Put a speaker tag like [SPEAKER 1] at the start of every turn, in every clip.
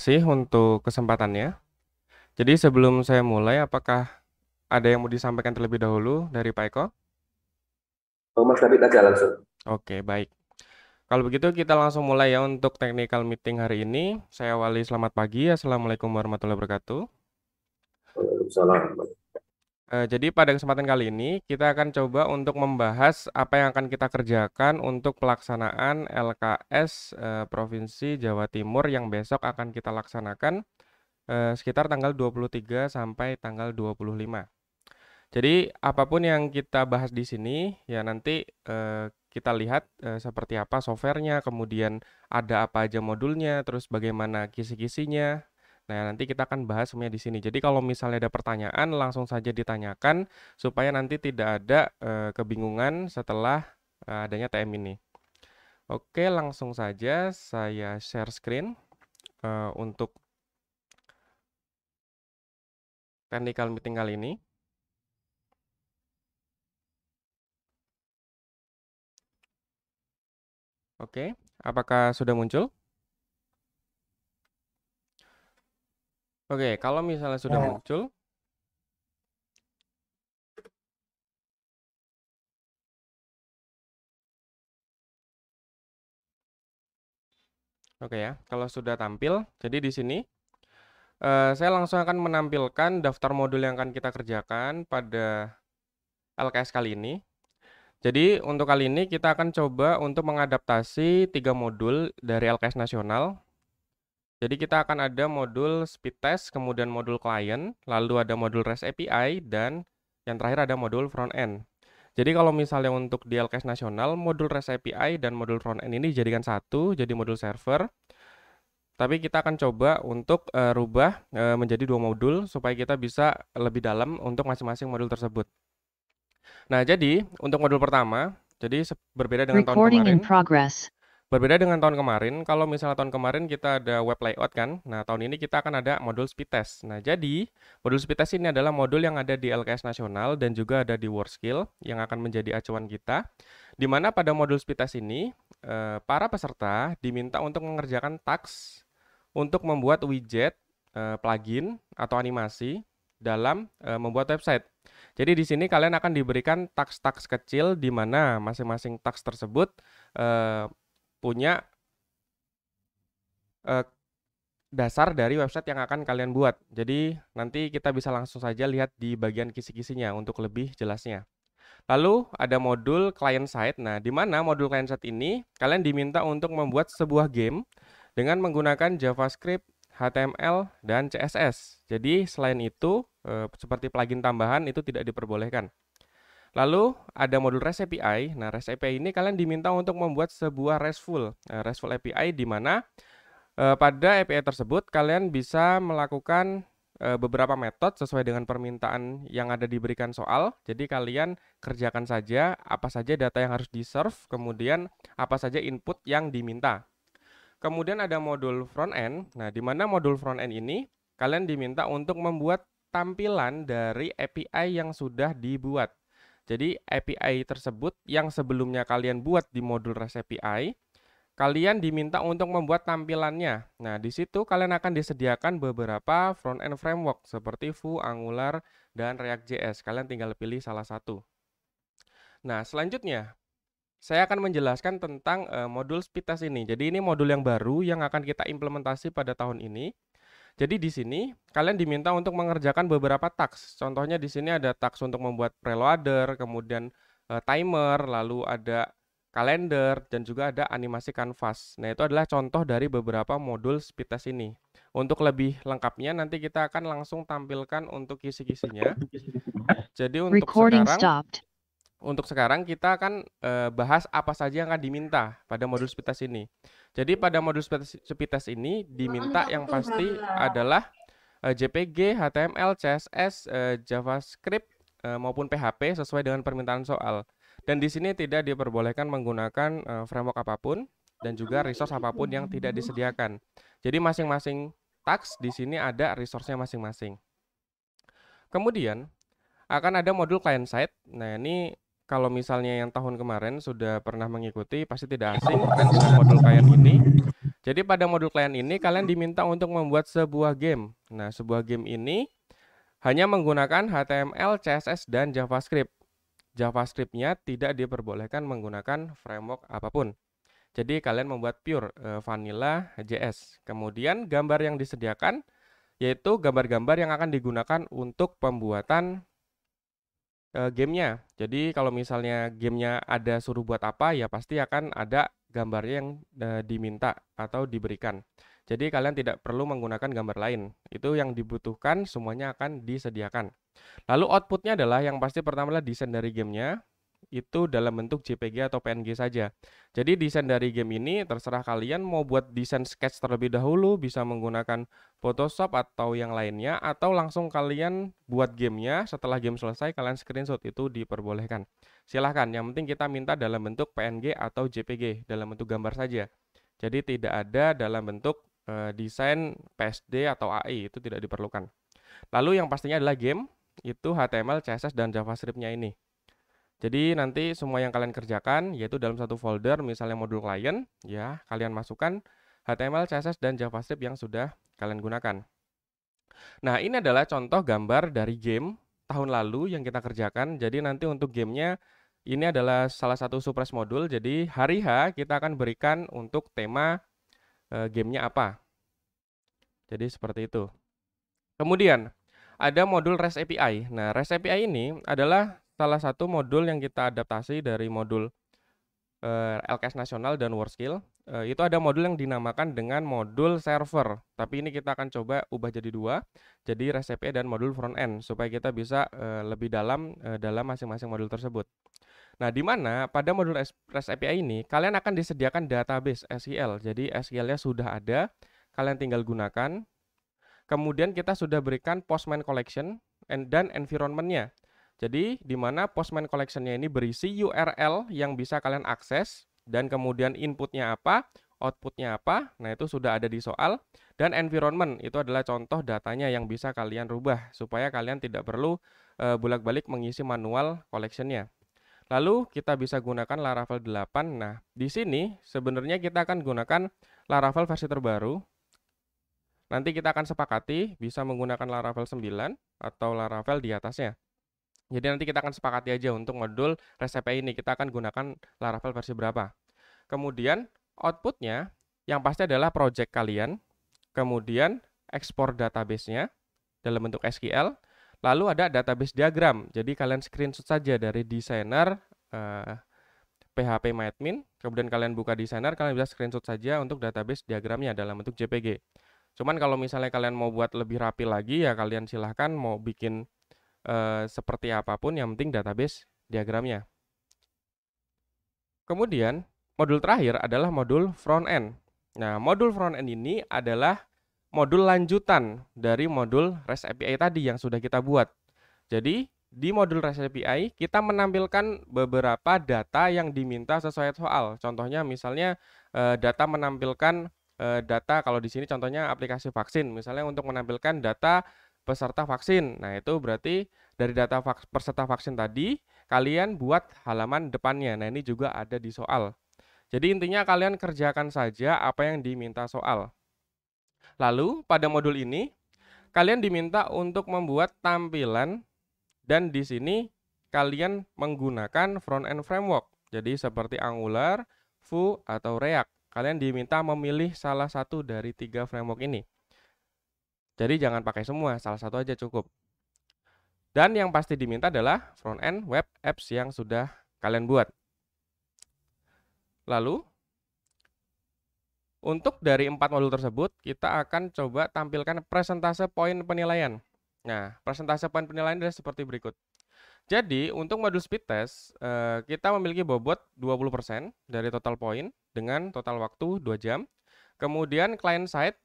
[SPEAKER 1] kasih untuk kesempatannya. Jadi sebelum saya mulai, apakah ada yang mau disampaikan terlebih dahulu dari Pak Eko?
[SPEAKER 2] Oh, Mas David aja langsung.
[SPEAKER 1] Oke, baik. Kalau begitu kita langsung mulai ya untuk technical meeting hari ini. Saya Wali, selamat pagi. Assalamualaikum warahmatullahi wabarakatuh.
[SPEAKER 3] Waalaikumsalam.
[SPEAKER 1] Eh, jadi pada kesempatan kali ini kita akan coba untuk membahas apa yang akan kita kerjakan untuk pelaksanaan LKS eh, Provinsi Jawa Timur yang besok akan kita laksanakan eh, sekitar tanggal 23 sampai tanggal 25. Jadi apapun yang kita bahas di sini ya nanti kita lihat seperti apa softwarenya, kemudian ada apa aja modulnya, terus bagaimana kisi-kisinya, Nah, nanti kita akan bahas semuanya di sini. Jadi kalau misalnya ada pertanyaan langsung saja ditanyakan supaya nanti tidak ada e, kebingungan setelah e, adanya TM ini. Oke, langsung saja saya share screen e, untuk technical meeting kali ini. Oke, apakah sudah muncul? Oke, kalau misalnya sudah nah. muncul Oke ya, kalau sudah tampil, jadi di sini uh, saya langsung akan menampilkan daftar modul yang akan kita kerjakan pada LKS kali ini. Jadi untuk kali ini kita akan coba untuk mengadaptasi tiga modul dari LKS nasional jadi kita akan ada modul speed test, kemudian modul client, lalu ada modul REST API, dan yang terakhir ada modul front end. Jadi kalau misalnya untuk di LKS nasional, modul REST API dan modul front end ini dijadikan satu, jadi modul server. Tapi kita akan coba untuk uh, rubah uh, menjadi dua modul supaya kita bisa lebih dalam untuk masing-masing modul tersebut. Nah, jadi untuk modul pertama, jadi berbeda dengan Recording tahun kemarin. Berbeda dengan tahun kemarin, kalau misalnya tahun kemarin kita ada web layout kan, nah tahun ini kita akan ada modul speed test. Nah jadi, modul speed test ini adalah modul yang ada di LKS Nasional dan juga ada di Skill yang akan menjadi acuan kita, di mana pada modul speed test ini, eh, para peserta diminta untuk mengerjakan task untuk membuat widget, eh, plugin, atau animasi dalam eh, membuat website. Jadi di sini kalian akan diberikan tax-tax kecil di mana masing-masing tax tersebut punya uh, dasar dari website yang akan kalian buat. Jadi nanti kita bisa langsung saja lihat di bagian kisi-kisinya untuk lebih jelasnya. Lalu ada modul client side. Nah, di mana modul client side ini kalian diminta untuk membuat sebuah game dengan menggunakan JavaScript, HTML, dan CSS. Jadi selain itu eh, seperti plugin tambahan itu tidak diperbolehkan. Lalu ada modul REST API. Nah, REST API ini kalian diminta untuk membuat sebuah RESTful, nah, RESTful API di mana eh, pada API tersebut kalian bisa melakukan eh, beberapa metode sesuai dengan permintaan yang ada diberikan soal. Jadi kalian kerjakan saja apa saja data yang harus di-serve, kemudian apa saja input yang diminta. Kemudian ada modul front end. Nah, di mana modul front end ini kalian diminta untuk membuat tampilan dari API yang sudah dibuat. Jadi API tersebut yang sebelumnya kalian buat di modul REST API, kalian diminta untuk membuat tampilannya. Nah, di situ kalian akan disediakan beberapa front-end framework seperti Vue, Angular, dan React JS. Kalian tinggal pilih salah satu. Nah, selanjutnya saya akan menjelaskan tentang uh, modul speed ini. Jadi ini modul yang baru yang akan kita implementasi pada tahun ini. Jadi di sini kalian diminta untuk mengerjakan beberapa task. Contohnya di sini ada task untuk membuat preloader, kemudian e, timer, lalu ada kalender dan juga ada animasi kanvas. Nah, itu adalah contoh dari beberapa modul speed ini. Untuk lebih lengkapnya nanti kita akan langsung tampilkan untuk kisi-kisinya. Jadi untuk Recording sekarang stopped untuk sekarang kita akan e, bahas apa saja yang akan diminta pada modul speed ini. Jadi pada modul speed ini diminta nah, yang pasti adalah e, eh, JPG, HTML, CSS, e, eh, JavaScript e, maupun PHP sesuai dengan permintaan soal. Dan di sini tidak diperbolehkan menggunakan e, framework apapun dan juga resource apapun yang tidak disediakan. Jadi masing-masing tax di sini ada resource-nya masing-masing. Kemudian akan ada modul client side. Nah, ini kalau misalnya yang tahun kemarin sudah pernah mengikuti pasti tidak asing dengan modul klien ini. Jadi pada modul klien ini kalian diminta untuk membuat sebuah game. Nah, sebuah game ini hanya menggunakan HTML, CSS, dan JavaScript. JavaScript-nya tidak diperbolehkan menggunakan framework apapun. Jadi kalian membuat pure uh, vanilla JS. Kemudian gambar yang disediakan yaitu gambar-gambar yang akan digunakan untuk pembuatan uh, gamenya. Jadi kalau misalnya gamenya ada suruh buat apa, ya pasti akan ada gambarnya yang uh, diminta atau diberikan. Jadi kalian tidak perlu menggunakan gambar lain. Itu yang dibutuhkan semuanya akan disediakan. Lalu outputnya adalah yang pasti pertama adalah desain dari gamenya itu dalam bentuk JPG atau PNG saja. Jadi desain dari game ini terserah kalian mau buat desain sketch terlebih dahulu bisa menggunakan Photoshop atau yang lainnya atau langsung kalian buat gamenya setelah game selesai kalian screenshot itu diperbolehkan. Silahkan, yang penting kita minta dalam bentuk PNG atau JPG dalam bentuk gambar saja. Jadi tidak ada dalam bentuk e, desain PSD atau AI itu tidak diperlukan. Lalu yang pastinya adalah game itu HTML, CSS, dan JavaScript-nya ini. Jadi nanti semua yang kalian kerjakan yaitu dalam satu folder misalnya modul klien ya kalian masukkan HTML, CSS dan JavaScript yang sudah kalian gunakan. Nah ini adalah contoh gambar dari game tahun lalu yang kita kerjakan. Jadi nanti untuk gamenya ini adalah salah satu surprise modul. Jadi hari H kita akan berikan untuk tema e, gamenya apa. Jadi seperti itu. Kemudian ada modul REST API. Nah REST API ini adalah salah satu modul yang kita adaptasi dari modul uh, eh, LKS nasional dan World Skill. Uh, itu ada modul yang dinamakan dengan modul server. Tapi ini kita akan coba ubah jadi dua, jadi RCP e dan modul front end supaya kita bisa uh, lebih dalam uh, dalam masing-masing modul tersebut. Nah, di mana pada modul REST API e ini kalian akan disediakan database SQL. Jadi SQL-nya sudah ada, kalian tinggal gunakan. Kemudian kita sudah berikan postman collection dan environment-nya. Jadi di mana Postman Collection-nya ini berisi URL yang bisa kalian akses dan kemudian inputnya apa, outputnya apa, nah itu sudah ada di soal. Dan environment itu adalah contoh datanya yang bisa kalian rubah supaya kalian tidak perlu e, bolak-balik mengisi manual collection-nya. Lalu kita bisa gunakan Laravel 8. Nah, di sini sebenarnya kita akan gunakan Laravel versi terbaru. Nanti kita akan sepakati bisa menggunakan Laravel 9 atau Laravel di atasnya. Jadi nanti kita akan sepakati aja untuk modul resep ini kita akan gunakan Laravel versi berapa. Kemudian outputnya yang pasti adalah project kalian, kemudian ekspor databasenya dalam bentuk SQL, lalu ada database diagram. Jadi kalian screenshot saja dari designer eh, PHP MyAdmin, kemudian kalian buka designer, kalian bisa screenshot saja untuk database diagramnya dalam bentuk JPG. Cuman kalau misalnya kalian mau buat lebih rapi lagi ya kalian silahkan mau bikin Eh, seperti apapun yang penting database diagramnya. Kemudian modul terakhir adalah modul front end. Nah, modul front end ini adalah modul lanjutan dari modul REST API tadi yang sudah kita buat. Jadi, di modul REST API kita menampilkan beberapa data yang diminta sesuai soal. Contohnya misalnya eh, data menampilkan eh, data kalau di sini contohnya aplikasi vaksin misalnya untuk menampilkan data peserta vaksin. Nah, itu berarti dari data peserta vaksin tadi, kalian buat halaman depannya. Nah, ini juga ada di soal. Jadi intinya kalian kerjakan saja apa yang diminta soal. Lalu, pada modul ini, kalian diminta untuk membuat tampilan dan di sini kalian menggunakan front-end framework. Jadi seperti Angular, Vue, atau React. Kalian diminta memilih salah satu dari tiga framework ini. Jadi jangan pakai semua, salah satu aja cukup. Dan yang pasti diminta adalah front end web apps yang sudah kalian buat. Lalu untuk dari empat modul tersebut, kita akan coba tampilkan presentase poin penilaian. Nah, presentase poin penilaian adalah seperti berikut. Jadi, untuk modul speed test, eh, kita memiliki bobot 20% dari total poin dengan total waktu 2 jam. Kemudian client side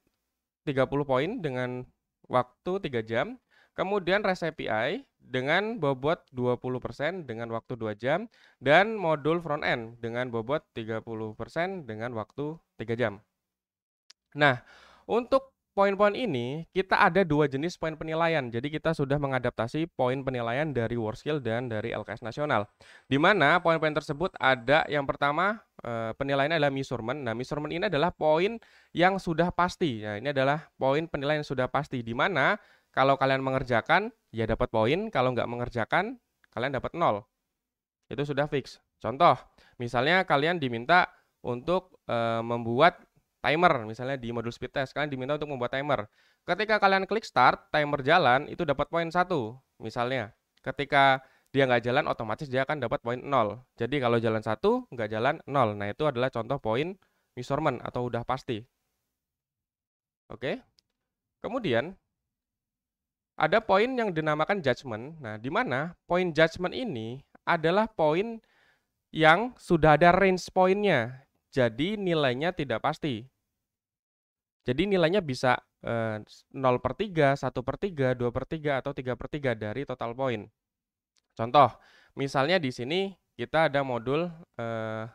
[SPEAKER 1] 30 poin dengan waktu 3 jam. Kemudian REST API dengan bobot 20% dengan waktu 2 jam dan modul front end dengan bobot 30% dengan waktu 3 jam. Nah, untuk poin-poin ini kita ada dua jenis poin penilaian. Jadi kita sudah mengadaptasi poin penilaian dari World Skill dan dari LKS nasional. Di mana poin-poin tersebut ada yang pertama eh, penilaiannya adalah measurement. Nah, measurement ini adalah poin yang sudah pasti. Ya, ini adalah poin penilaian yang sudah pasti di mana kalau kalian mengerjakan ya dapat poin, kalau nggak mengerjakan kalian dapat nol. Itu sudah fix. Contoh, misalnya kalian diminta untuk eh, membuat timer misalnya di modul speed test kalian diminta untuk membuat timer ketika kalian klik start timer jalan itu dapat poin satu misalnya ketika dia nggak jalan otomatis dia akan dapat poin nol. jadi kalau jalan satu nggak jalan nol. nah itu adalah contoh poin measurement atau udah pasti oke kemudian ada poin yang dinamakan judgment nah di mana poin judgment ini adalah poin yang sudah ada range poinnya jadi nilainya tidak pasti. Jadi nilainya bisa eh, 0 per 3, 1 per 3, 2 per 3, atau 3 per 3 dari total poin. Contoh, misalnya di sini kita ada modul eh,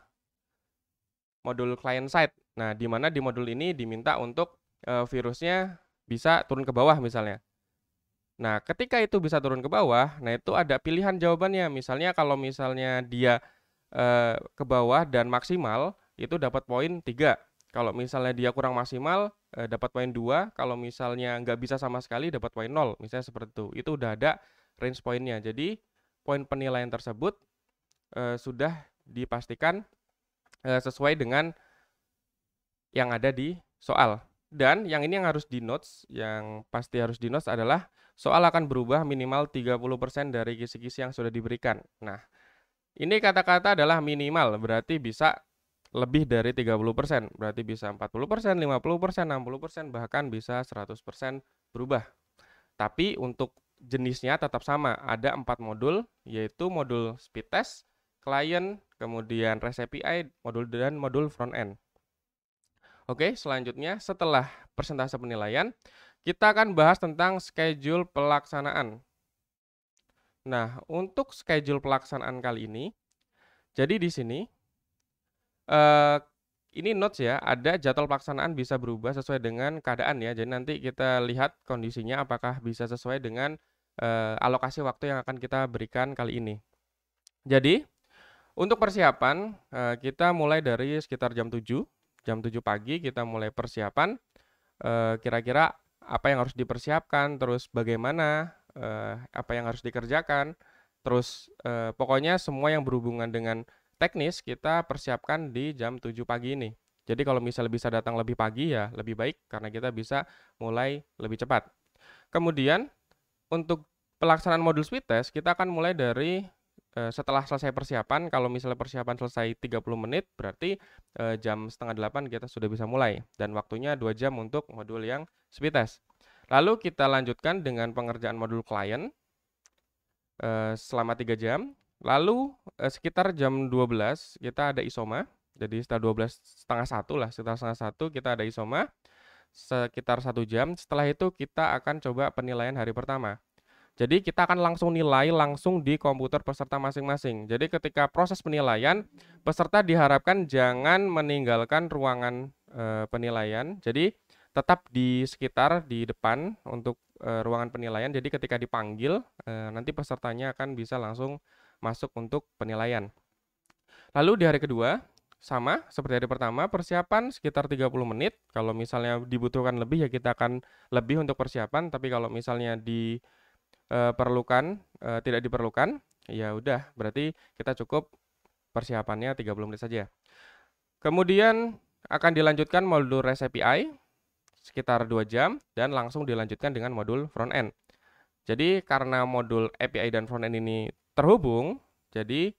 [SPEAKER 1] modul client side. Nah, di mana di modul ini diminta untuk eh, virusnya bisa turun ke bawah misalnya. Nah, ketika itu bisa turun ke bawah, nah itu ada pilihan jawabannya. Misalnya kalau misalnya dia eh, ke bawah dan maksimal, itu dapat poin 3. Kalau misalnya dia kurang maksimal, eh, dapat poin 2 kalau misalnya nggak bisa sama sekali dapat poin 0 misalnya seperti itu itu udah ada range poinnya jadi poin penilaian tersebut eh, sudah dipastikan eh, sesuai dengan yang ada di soal dan yang ini yang harus di notes yang pasti harus di notes adalah soal akan berubah minimal 30% dari kisi-kisi yang sudah diberikan nah ini kata-kata adalah minimal berarti bisa lebih dari 30%, berarti bisa 40%, 50%, 60%, bahkan bisa 100% berubah. Tapi untuk jenisnya tetap sama, ada empat modul, yaitu modul speed test, client, kemudian REST API, modul dan modul front end. Oke, selanjutnya setelah persentase penilaian, kita akan bahas tentang schedule pelaksanaan. Nah, untuk schedule pelaksanaan kali ini, jadi di sini Eh, ini notes ya, ada jadwal pelaksanaan bisa berubah sesuai dengan keadaan ya. Jadi nanti kita lihat kondisinya apakah bisa sesuai dengan uh, alokasi waktu yang akan kita berikan kali ini. Jadi untuk persiapan uh, kita mulai dari sekitar jam 7, jam 7 pagi kita mulai persiapan kira kira-kira apa yang harus dipersiapkan, terus bagaimana uh, apa yang harus dikerjakan, terus uh, pokoknya semua yang berhubungan dengan teknis kita persiapkan di jam 7 pagi ini. Jadi kalau misalnya bisa datang lebih pagi ya lebih baik karena kita bisa mulai lebih cepat. Kemudian untuk pelaksanaan modul speed test kita akan mulai dari eh, setelah selesai persiapan. Kalau misalnya persiapan selesai 30 menit berarti eh, jam setengah 8 kita sudah bisa mulai dan waktunya 2 jam untuk modul yang speed test. Lalu kita lanjutkan dengan pengerjaan modul klien eh, selama 3 jam Lalu eh, sekitar jam 12 kita ada isoma. Jadi sekitar 12 setengah satu lah, sekitar setengah satu kita ada isoma sekitar satu jam. Setelah itu kita akan coba penilaian hari pertama. Jadi kita akan langsung nilai langsung di komputer peserta masing-masing. Jadi ketika proses penilaian, peserta diharapkan jangan meninggalkan ruangan e, penilaian. Jadi tetap di sekitar di depan untuk e, ruangan penilaian. Jadi ketika dipanggil, e, nanti pesertanya akan bisa langsung masuk untuk penilaian. Lalu di hari kedua, sama seperti hari pertama, persiapan sekitar 30 menit. Kalau misalnya dibutuhkan lebih ya kita akan lebih untuk persiapan, tapi kalau misalnya diperlukan, e, e, tidak diperlukan, ya udah berarti kita cukup persiapannya 30 menit saja. Kemudian akan dilanjutkan modul REST API sekitar 2 jam dan langsung dilanjutkan dengan modul front end. Jadi karena modul API dan front end ini terhubung. Jadi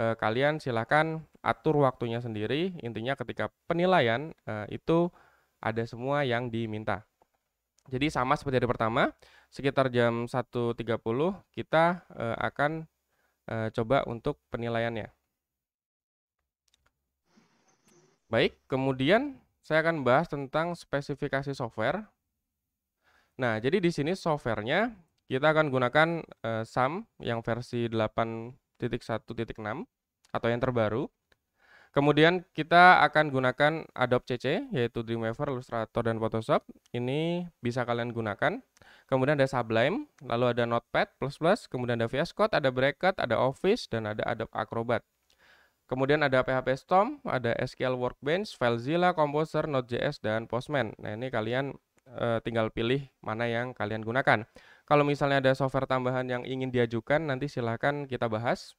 [SPEAKER 1] eh, kalian silakan atur waktunya sendiri. Intinya ketika penilaian eh, itu ada semua yang diminta. Jadi sama seperti hari pertama, sekitar jam 1.30 kita eh, akan eh, coba untuk penilaiannya. Baik, kemudian saya akan bahas tentang spesifikasi software. Nah, jadi di sini softwarenya kita akan gunakan uh, eh, SAM yang versi 8.1.6 atau yang terbaru. Kemudian kita akan gunakan Adobe CC yaitu Dreamweaver, Illustrator dan Photoshop. Ini bisa kalian gunakan. Kemudian ada Sublime, lalu ada Notepad++, kemudian ada VS Code, ada Bracket, ada Office dan ada Adobe Acrobat. Kemudian ada PHP Storm, ada SQL Workbench, FileZilla, Composer, Node.js dan Postman. Nah, ini kalian e, tinggal pilih mana yang kalian gunakan. Kalau misalnya ada software tambahan yang ingin diajukan, nanti silahkan kita bahas.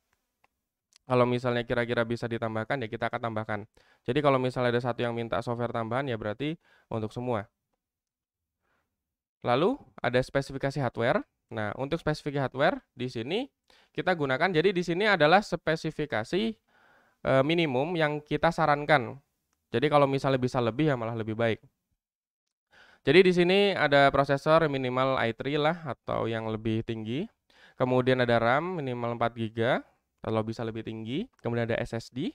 [SPEAKER 1] Kalau misalnya kira-kira bisa ditambahkan, ya kita akan tambahkan. Jadi kalau misalnya ada satu yang minta software tambahan, ya berarti untuk semua. Lalu ada spesifikasi hardware. Nah, untuk spesifikasi hardware di sini kita gunakan. Jadi di sini adalah spesifikasi e, minimum yang kita sarankan. Jadi kalau misalnya bisa lebih ya malah lebih baik. Jadi di sini ada prosesor minimal i3 lah atau yang lebih tinggi. Kemudian ada RAM minimal 4 GB kalau bisa lebih tinggi. Kemudian ada SSD.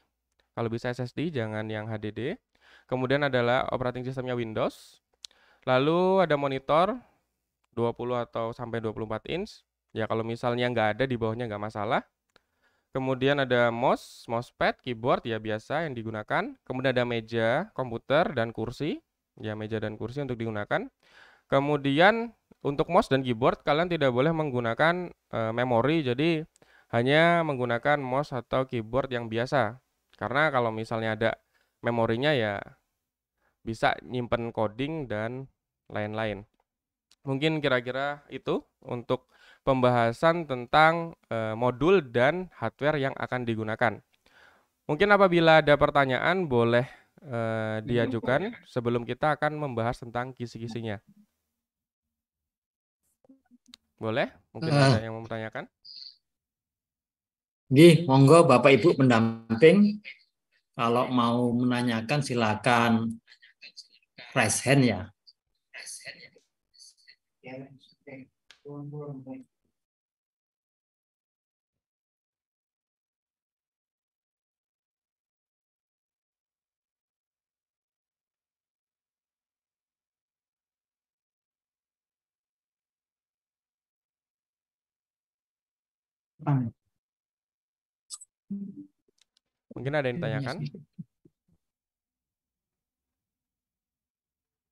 [SPEAKER 1] Kalau bisa SSD jangan yang HDD. Kemudian adalah operating systemnya Windows. Lalu ada monitor 20 atau sampai 24 inch. Ya kalau misalnya nggak ada di bawahnya nggak masalah. Kemudian ada mouse, mousepad, keyboard ya biasa yang digunakan. Kemudian ada meja, komputer, dan kursi ya meja dan kursi untuk digunakan. Kemudian untuk mouse dan keyboard kalian tidak boleh menggunakan e, memori jadi hanya menggunakan mouse atau keyboard yang biasa. Karena kalau misalnya ada memorinya ya bisa nyimpen coding dan lain-lain. Mungkin kira-kira itu untuk pembahasan tentang e, modul dan hardware yang akan digunakan. Mungkin apabila ada pertanyaan boleh uh, diajukan sebelum kita akan membahas tentang kisi-kisinya. Boleh? Mungkin uh. ada yang mau menanyakan?
[SPEAKER 4] Di, monggo Bapak Ibu pendamping, kalau mau menanyakan silakan raise hand ya. Raise hand
[SPEAKER 5] ya.
[SPEAKER 1] Mungkin ada yang iya, iya ditanyakan?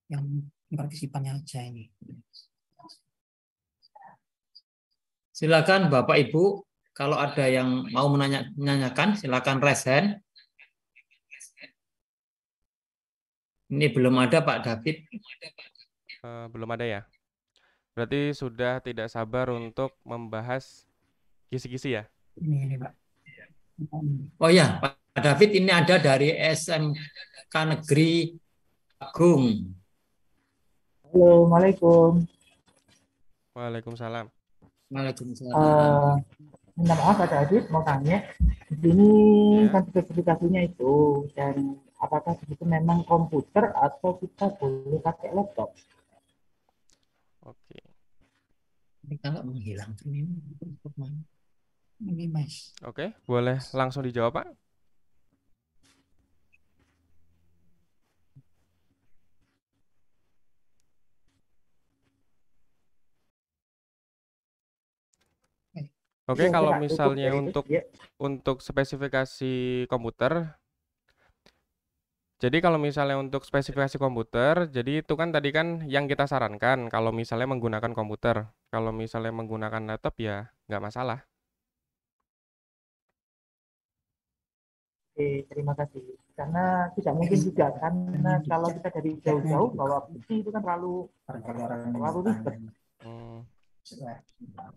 [SPEAKER 5] Yang partisipannya aja ini. Silakan Bapak Ibu, kalau
[SPEAKER 4] ada yang mau menanyakan, silakan resen Ini belum ada Pak David.
[SPEAKER 1] Eh, belum ada ya. Berarti sudah tidak sabar untuk membahas Kisi-kisi ya.
[SPEAKER 3] Ini, ini Pak.
[SPEAKER 4] Oh ya, Pak David ini ada dari SMK
[SPEAKER 1] Negeri Agung.
[SPEAKER 3] Halo, Assalamualaikum.
[SPEAKER 1] Waalaikumsalam. Waalaikumsalam. Uh,
[SPEAKER 3] minta maaf
[SPEAKER 4] Pak David, mau tanya. Ini ya. kan spesifikasinya itu, dan apakah
[SPEAKER 3] itu memang komputer atau kita boleh pakai laptop?
[SPEAKER 1] Oke.
[SPEAKER 5] Ini kalau menghilang ini, ini Mas.
[SPEAKER 1] Oke, boleh langsung dijawab Pak.
[SPEAKER 5] Oke, okay, iya, kalau iya, misalnya iya. untuk ya.
[SPEAKER 1] untuk spesifikasi komputer, jadi kalau misalnya untuk spesifikasi komputer, jadi itu kan tadi kan yang kita sarankan kalau misalnya menggunakan komputer, kalau misalnya menggunakan laptop ya nggak masalah.
[SPEAKER 5] Oke, terima kasih. Karena tidak
[SPEAKER 4] mungkin juga
[SPEAKER 3] kan, karena hmm. kalau kita dari jauh-jauh bawa bukti itu kan terlalu terlalu ribet.
[SPEAKER 5] Hmm. terima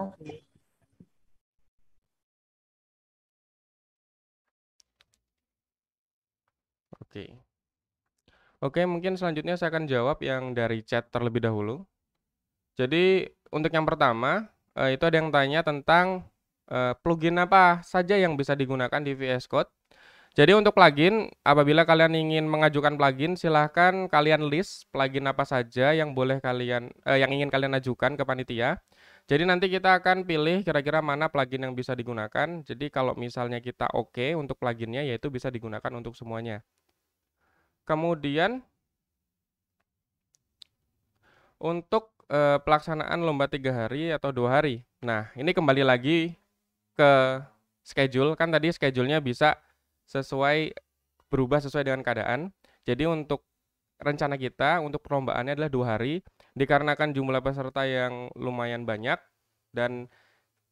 [SPEAKER 5] kasih.
[SPEAKER 1] Oke. Oke, mungkin selanjutnya saya akan jawab yang dari chat terlebih dahulu. Jadi, untuk yang pertama, eh, itu ada yang tanya tentang Eh, plugin apa saja yang bisa digunakan di VS Code. Jadi untuk plugin, apabila kalian ingin mengajukan plugin, silahkan kalian list plugin apa saja yang boleh kalian, eh, yang ingin kalian ajukan ke panitia. Jadi nanti kita akan pilih kira-kira mana plugin yang bisa digunakan. Jadi kalau misalnya kita oke okay untuk pluginnya, yaitu bisa digunakan untuk semuanya. Kemudian untuk eh, pelaksanaan lomba tiga hari atau dua hari. Nah, ini kembali lagi ke schedule kan tadi schedule-nya bisa sesuai berubah sesuai dengan keadaan. Jadi untuk rencana kita untuk perlombaannya adalah dua hari dikarenakan jumlah peserta yang lumayan banyak dan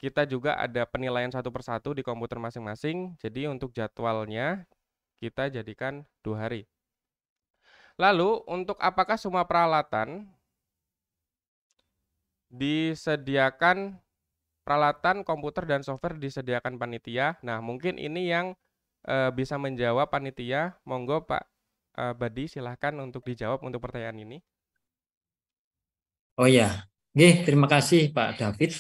[SPEAKER 1] kita juga ada penilaian satu persatu di komputer masing-masing. Jadi untuk jadwalnya kita jadikan dua hari. Lalu untuk apakah semua peralatan disediakan peralatan komputer dan software disediakan panitia. Nah, mungkin ini yang e, bisa menjawab panitia. Monggo Pak e, Badi silahkan untuk dijawab untuk pertanyaan ini.
[SPEAKER 4] Oh ya, Oke, terima kasih Pak David.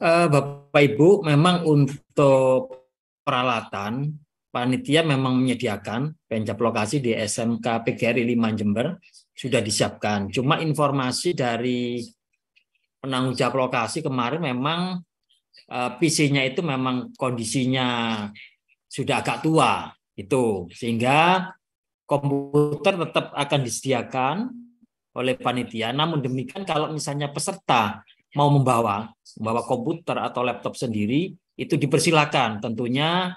[SPEAKER 4] E, Bapak Ibu, memang untuk peralatan panitia memang menyediakan penjap lokasi di SMK PGRI 5 Jember sudah disiapkan. Cuma informasi dari penanggung jawab lokasi kemarin memang eh, PC-nya itu memang kondisinya sudah agak tua itu sehingga komputer tetap akan disediakan oleh panitia. Namun demikian kalau misalnya peserta mau membawa membawa komputer atau laptop sendiri itu dipersilakan tentunya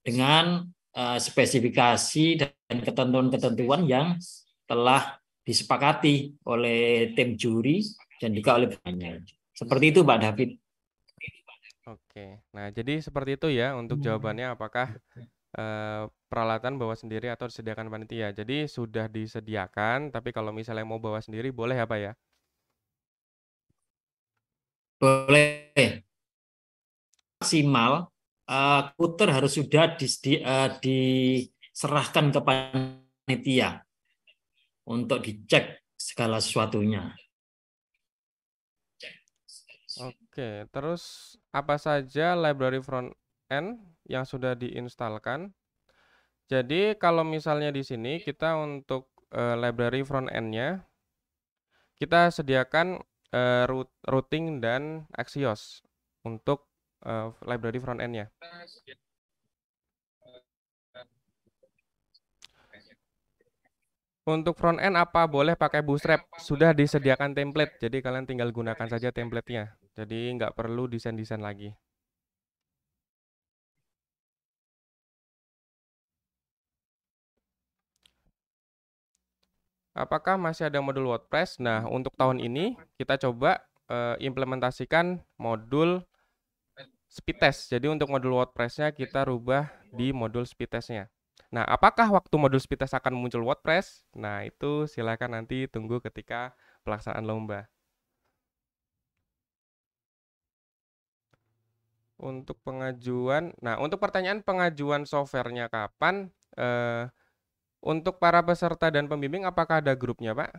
[SPEAKER 4] dengan eh, spesifikasi dan ketentuan-ketentuan yang telah disepakati oleh tim juri dan juga oleh banyak. Seperti itu Pak David.
[SPEAKER 1] Oke, nah jadi seperti itu ya untuk hmm. jawabannya apakah eh, peralatan bawa sendiri atau disediakan panitia. Jadi sudah disediakan, tapi kalau misalnya mau bawa sendiri boleh apa ya, ya?
[SPEAKER 5] Boleh. Maksimal uh,
[SPEAKER 4] harus sudah di, uh, eh, diserahkan ke panitia untuk dicek segala sesuatunya.
[SPEAKER 1] Oke, terus apa saja library front end yang sudah diinstalkan? Jadi kalau misalnya di sini kita untuk uh, library front end-nya kita sediakan uh, eh, root, routing dan Axios untuk uh, library front end-nya. Untuk front end apa boleh pakai bootstrap? Sudah disediakan template, jadi kalian tinggal gunakan saja template-nya. Jadi nggak perlu desain-desain lagi. Apakah masih ada modul WordPress? Nah, untuk tahun ini kita coba uh, implementasikan modul speed test. Jadi untuk modul WordPress-nya kita rubah di modul speed test-nya. Nah, apakah waktu modul speed test akan muncul WordPress? Nah, itu silakan nanti tunggu ketika pelaksanaan lomba. untuk pengajuan. Nah, untuk pertanyaan pengajuan softwarenya kapan? Eh, untuk para peserta dan pembimbing, apakah ada grupnya, Pak?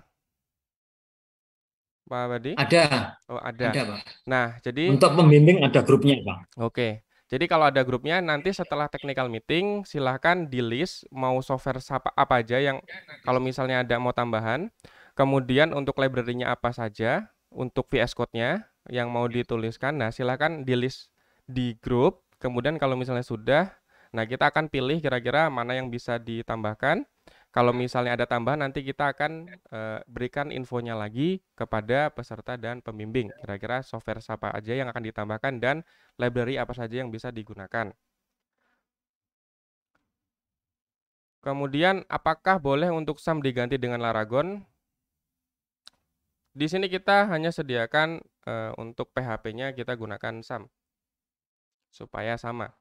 [SPEAKER 1] Pak Badi? Ada. Oh, ada. Ada, Pak. Nah, jadi untuk pembimbing ada grupnya, Pak. Oke. Jadi kalau ada grupnya nanti setelah technical meeting silahkan di list mau software apa, apa aja yang kalau misalnya ada mau tambahan. Kemudian untuk library-nya apa saja, untuk VS Code-nya yang mau dituliskan, nah silahkan di list di grup. Kemudian kalau misalnya sudah, nah kita akan pilih kira-kira mana yang bisa ditambahkan. Kalau misalnya ada tambahan, nanti kita akan e, berikan infonya lagi kepada peserta dan pembimbing. Kira-kira software apa aja yang akan ditambahkan dan library apa saja yang bisa digunakan. Kemudian, apakah boleh untuk SAM diganti dengan Laragon? Di sini kita hanya sediakan e, untuk PHP-nya kita gunakan SAM supaya sama.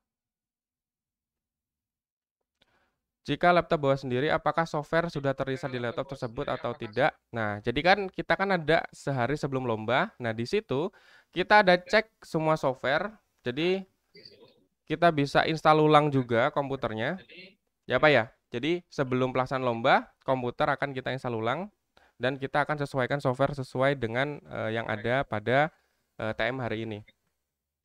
[SPEAKER 1] Jika laptop bawa sendiri, apakah software sudah terlihat di laptop tersebut atau tidak? Nah, jadi kan kita kan ada sehari sebelum lomba. Nah, di situ kita ada cek semua software. Jadi kita bisa install ulang juga komputernya. Ya apa ya? Jadi sebelum pelaksanaan lomba, komputer akan kita install ulang dan kita akan sesuaikan software sesuai dengan uh, yang ada pada uh, eh, TM hari ini.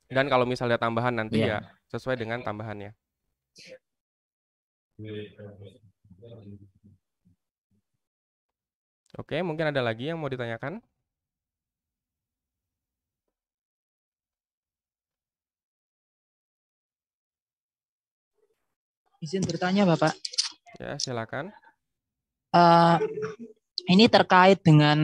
[SPEAKER 1] Dan kalau misalnya tambahan nanti yeah. ya sesuai dengan tambahannya. Oke, mungkin ada lagi yang mau ditanyakan?
[SPEAKER 5] Izin bertanya, Bapak.
[SPEAKER 1] Ya, silakan.
[SPEAKER 5] Uh,
[SPEAKER 4] ini terkait dengan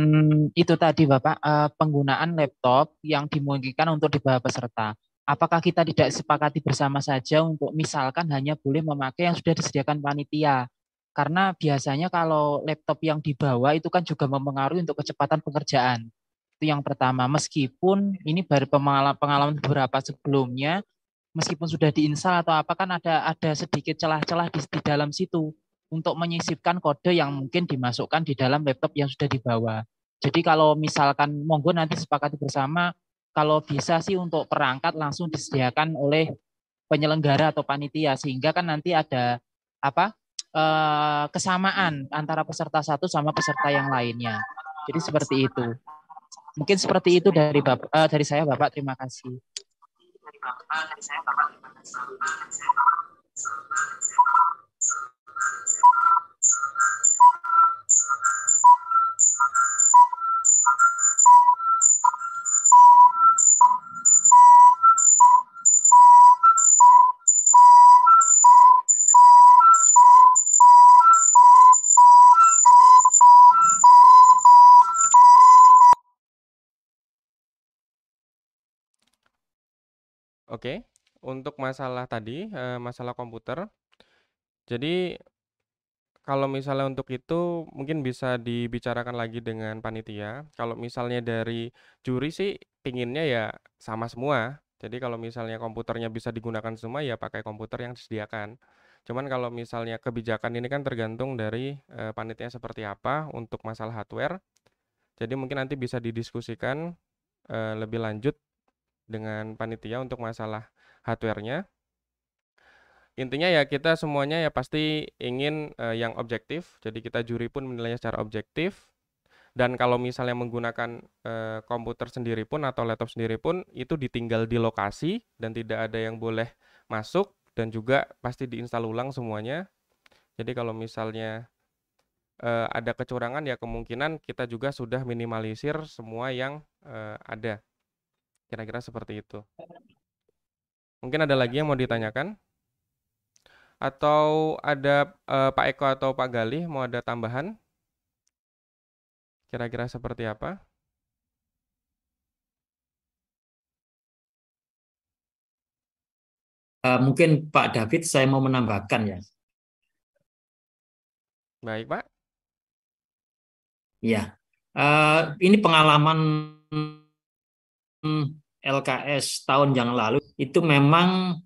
[SPEAKER 4] itu tadi Bapak, eh, penggunaan laptop yang dimungkinkan untuk dibawa peserta. Apakah kita tidak sepakati bersama saja untuk misalkan hanya boleh memakai yang sudah disediakan panitia? Karena biasanya kalau laptop yang dibawa itu kan juga mempengaruhi untuk kecepatan pekerjaan. Itu yang pertama, meskipun ini baru pengalaman beberapa sebelumnya, meskipun sudah diinstal atau apa kan ada ada sedikit celah-celah di, di dalam situ untuk menyisipkan kode yang mungkin dimasukkan di dalam laptop yang sudah dibawa. Jadi kalau misalkan monggo nanti sepakati bersama kalau bisa sih untuk perangkat langsung disediakan oleh penyelenggara atau panitia sehingga kan nanti ada apa eh, kesamaan antara peserta satu sama peserta yang lainnya. Jadi seperti itu. Mungkin seperti itu Dari bapak eh,
[SPEAKER 5] dari saya bapak terima kasih.
[SPEAKER 1] Oke, untuk masalah tadi, eh, masalah komputer. Jadi kalau misalnya untuk itu mungkin bisa dibicarakan lagi dengan panitia. Kalau misalnya dari juri sih pinginnya ya sama semua. Jadi kalau misalnya komputernya bisa digunakan semua ya pakai komputer yang disediakan. Cuman kalau misalnya kebijakan ini kan tergantung dari e, eh, panitia seperti apa untuk masalah hardware. Jadi mungkin nanti bisa didiskusikan e, lebih lanjut dengan panitia untuk masalah hardware-nya intinya ya kita semuanya ya pasti ingin uh, yang objektif jadi kita juri pun menilainya secara objektif dan kalau misalnya menggunakan uh, komputer sendiri pun atau laptop sendiri pun itu ditinggal di lokasi dan tidak ada yang boleh masuk dan juga pasti diinstal ulang semuanya jadi kalau misalnya uh, ada kecurangan ya kemungkinan kita juga sudah minimalisir semua yang uh, ada kira-kira seperti itu mungkin ada lagi yang mau ditanyakan atau ada uh, Pak Eko atau Pak Galih mau ada tambahan? Kira-kira seperti apa?
[SPEAKER 5] Uh, mungkin Pak David saya mau menambahkan ya. Baik Pak. Ya, uh, ini pengalaman
[SPEAKER 4] LKS tahun yang lalu itu memang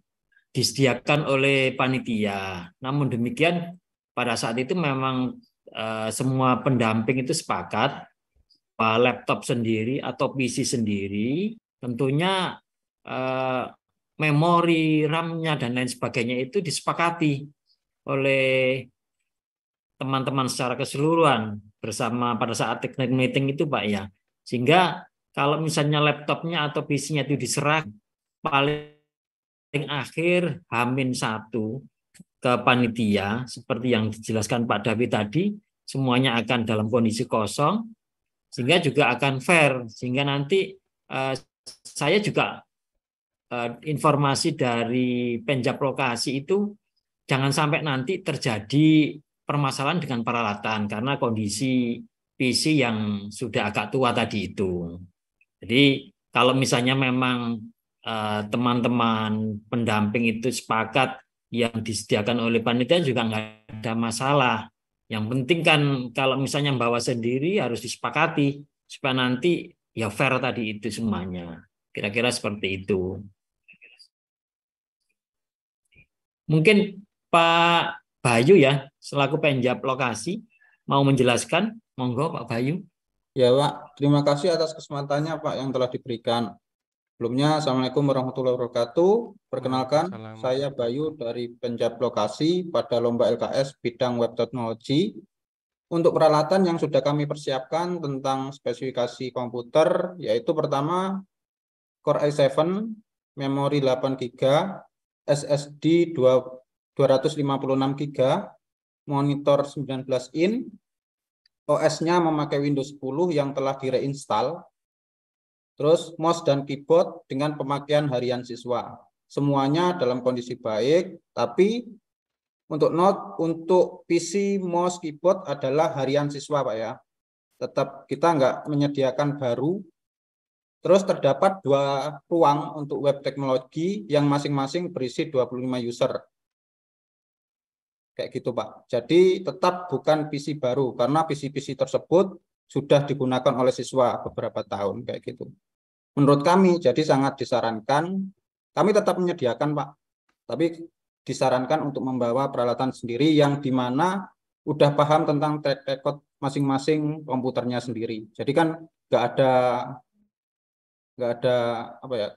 [SPEAKER 4] disediakan oleh panitia. Namun demikian pada saat itu memang uh, semua pendamping itu sepakat bahwa laptop sendiri atau PC sendiri tentunya uh, memori RAM-nya dan lain sebagainya itu disepakati oleh teman-teman secara keseluruhan bersama pada saat teknik meeting itu Pak ya. Sehingga kalau misalnya laptopnya atau PC-nya itu diserang paling paling akhir Hamin satu ke panitia seperti yang dijelaskan Pak Davi tadi semuanya akan dalam kondisi kosong sehingga juga akan fair sehingga nanti eh, saya juga eh, informasi dari penjab lokasi itu jangan sampai nanti terjadi permasalahan dengan peralatan karena kondisi PC yang sudah agak tua tadi itu. Jadi kalau misalnya memang Eh, teman-teman pendamping itu sepakat yang disediakan oleh panitia juga nggak ada masalah. Yang penting kan kalau misalnya bawa sendiri harus disepakati supaya nanti ya fair tadi itu semuanya. Kira-kira seperti itu. Mungkin Pak Bayu ya selaku penjab lokasi mau menjelaskan monggo Pak Bayu. Ya Pak, terima kasih atas kesempatannya Pak yang telah diberikan.
[SPEAKER 6] Sebelumnya, Assalamualaikum warahmatullahi wabarakatuh. Perkenalkan, saya Bayu dari Penjab Lokasi pada Lomba LKS Bidang Web Technology. Untuk peralatan yang sudah kami persiapkan tentang spesifikasi komputer, yaitu pertama Core i7, memori 8 GB, SSD 256 GB, monitor 19 in, OS-nya memakai Windows 10 yang telah direinstall Terus mouse dan keyboard dengan pemakaian harian siswa. Semuanya dalam kondisi baik, tapi untuk not untuk PC, mouse keyboard adalah harian siswa, Pak ya. Tetap kita nggak menyediakan baru. Terus terdapat dua ruang untuk web teknologi yang masing-masing berisi 25 user. Kayak gitu, Pak. Jadi tetap bukan PC baru, karena PC-PC tersebut sudah digunakan oleh siswa beberapa tahun, kayak gitu. Menurut kami, jadi sangat disarankan, kami tetap menyediakan Pak, tapi disarankan untuk membawa peralatan sendiri yang dimana udah paham tentang track record masing-masing komputernya sendiri. Jadi kan nggak ada nggak ada apa ya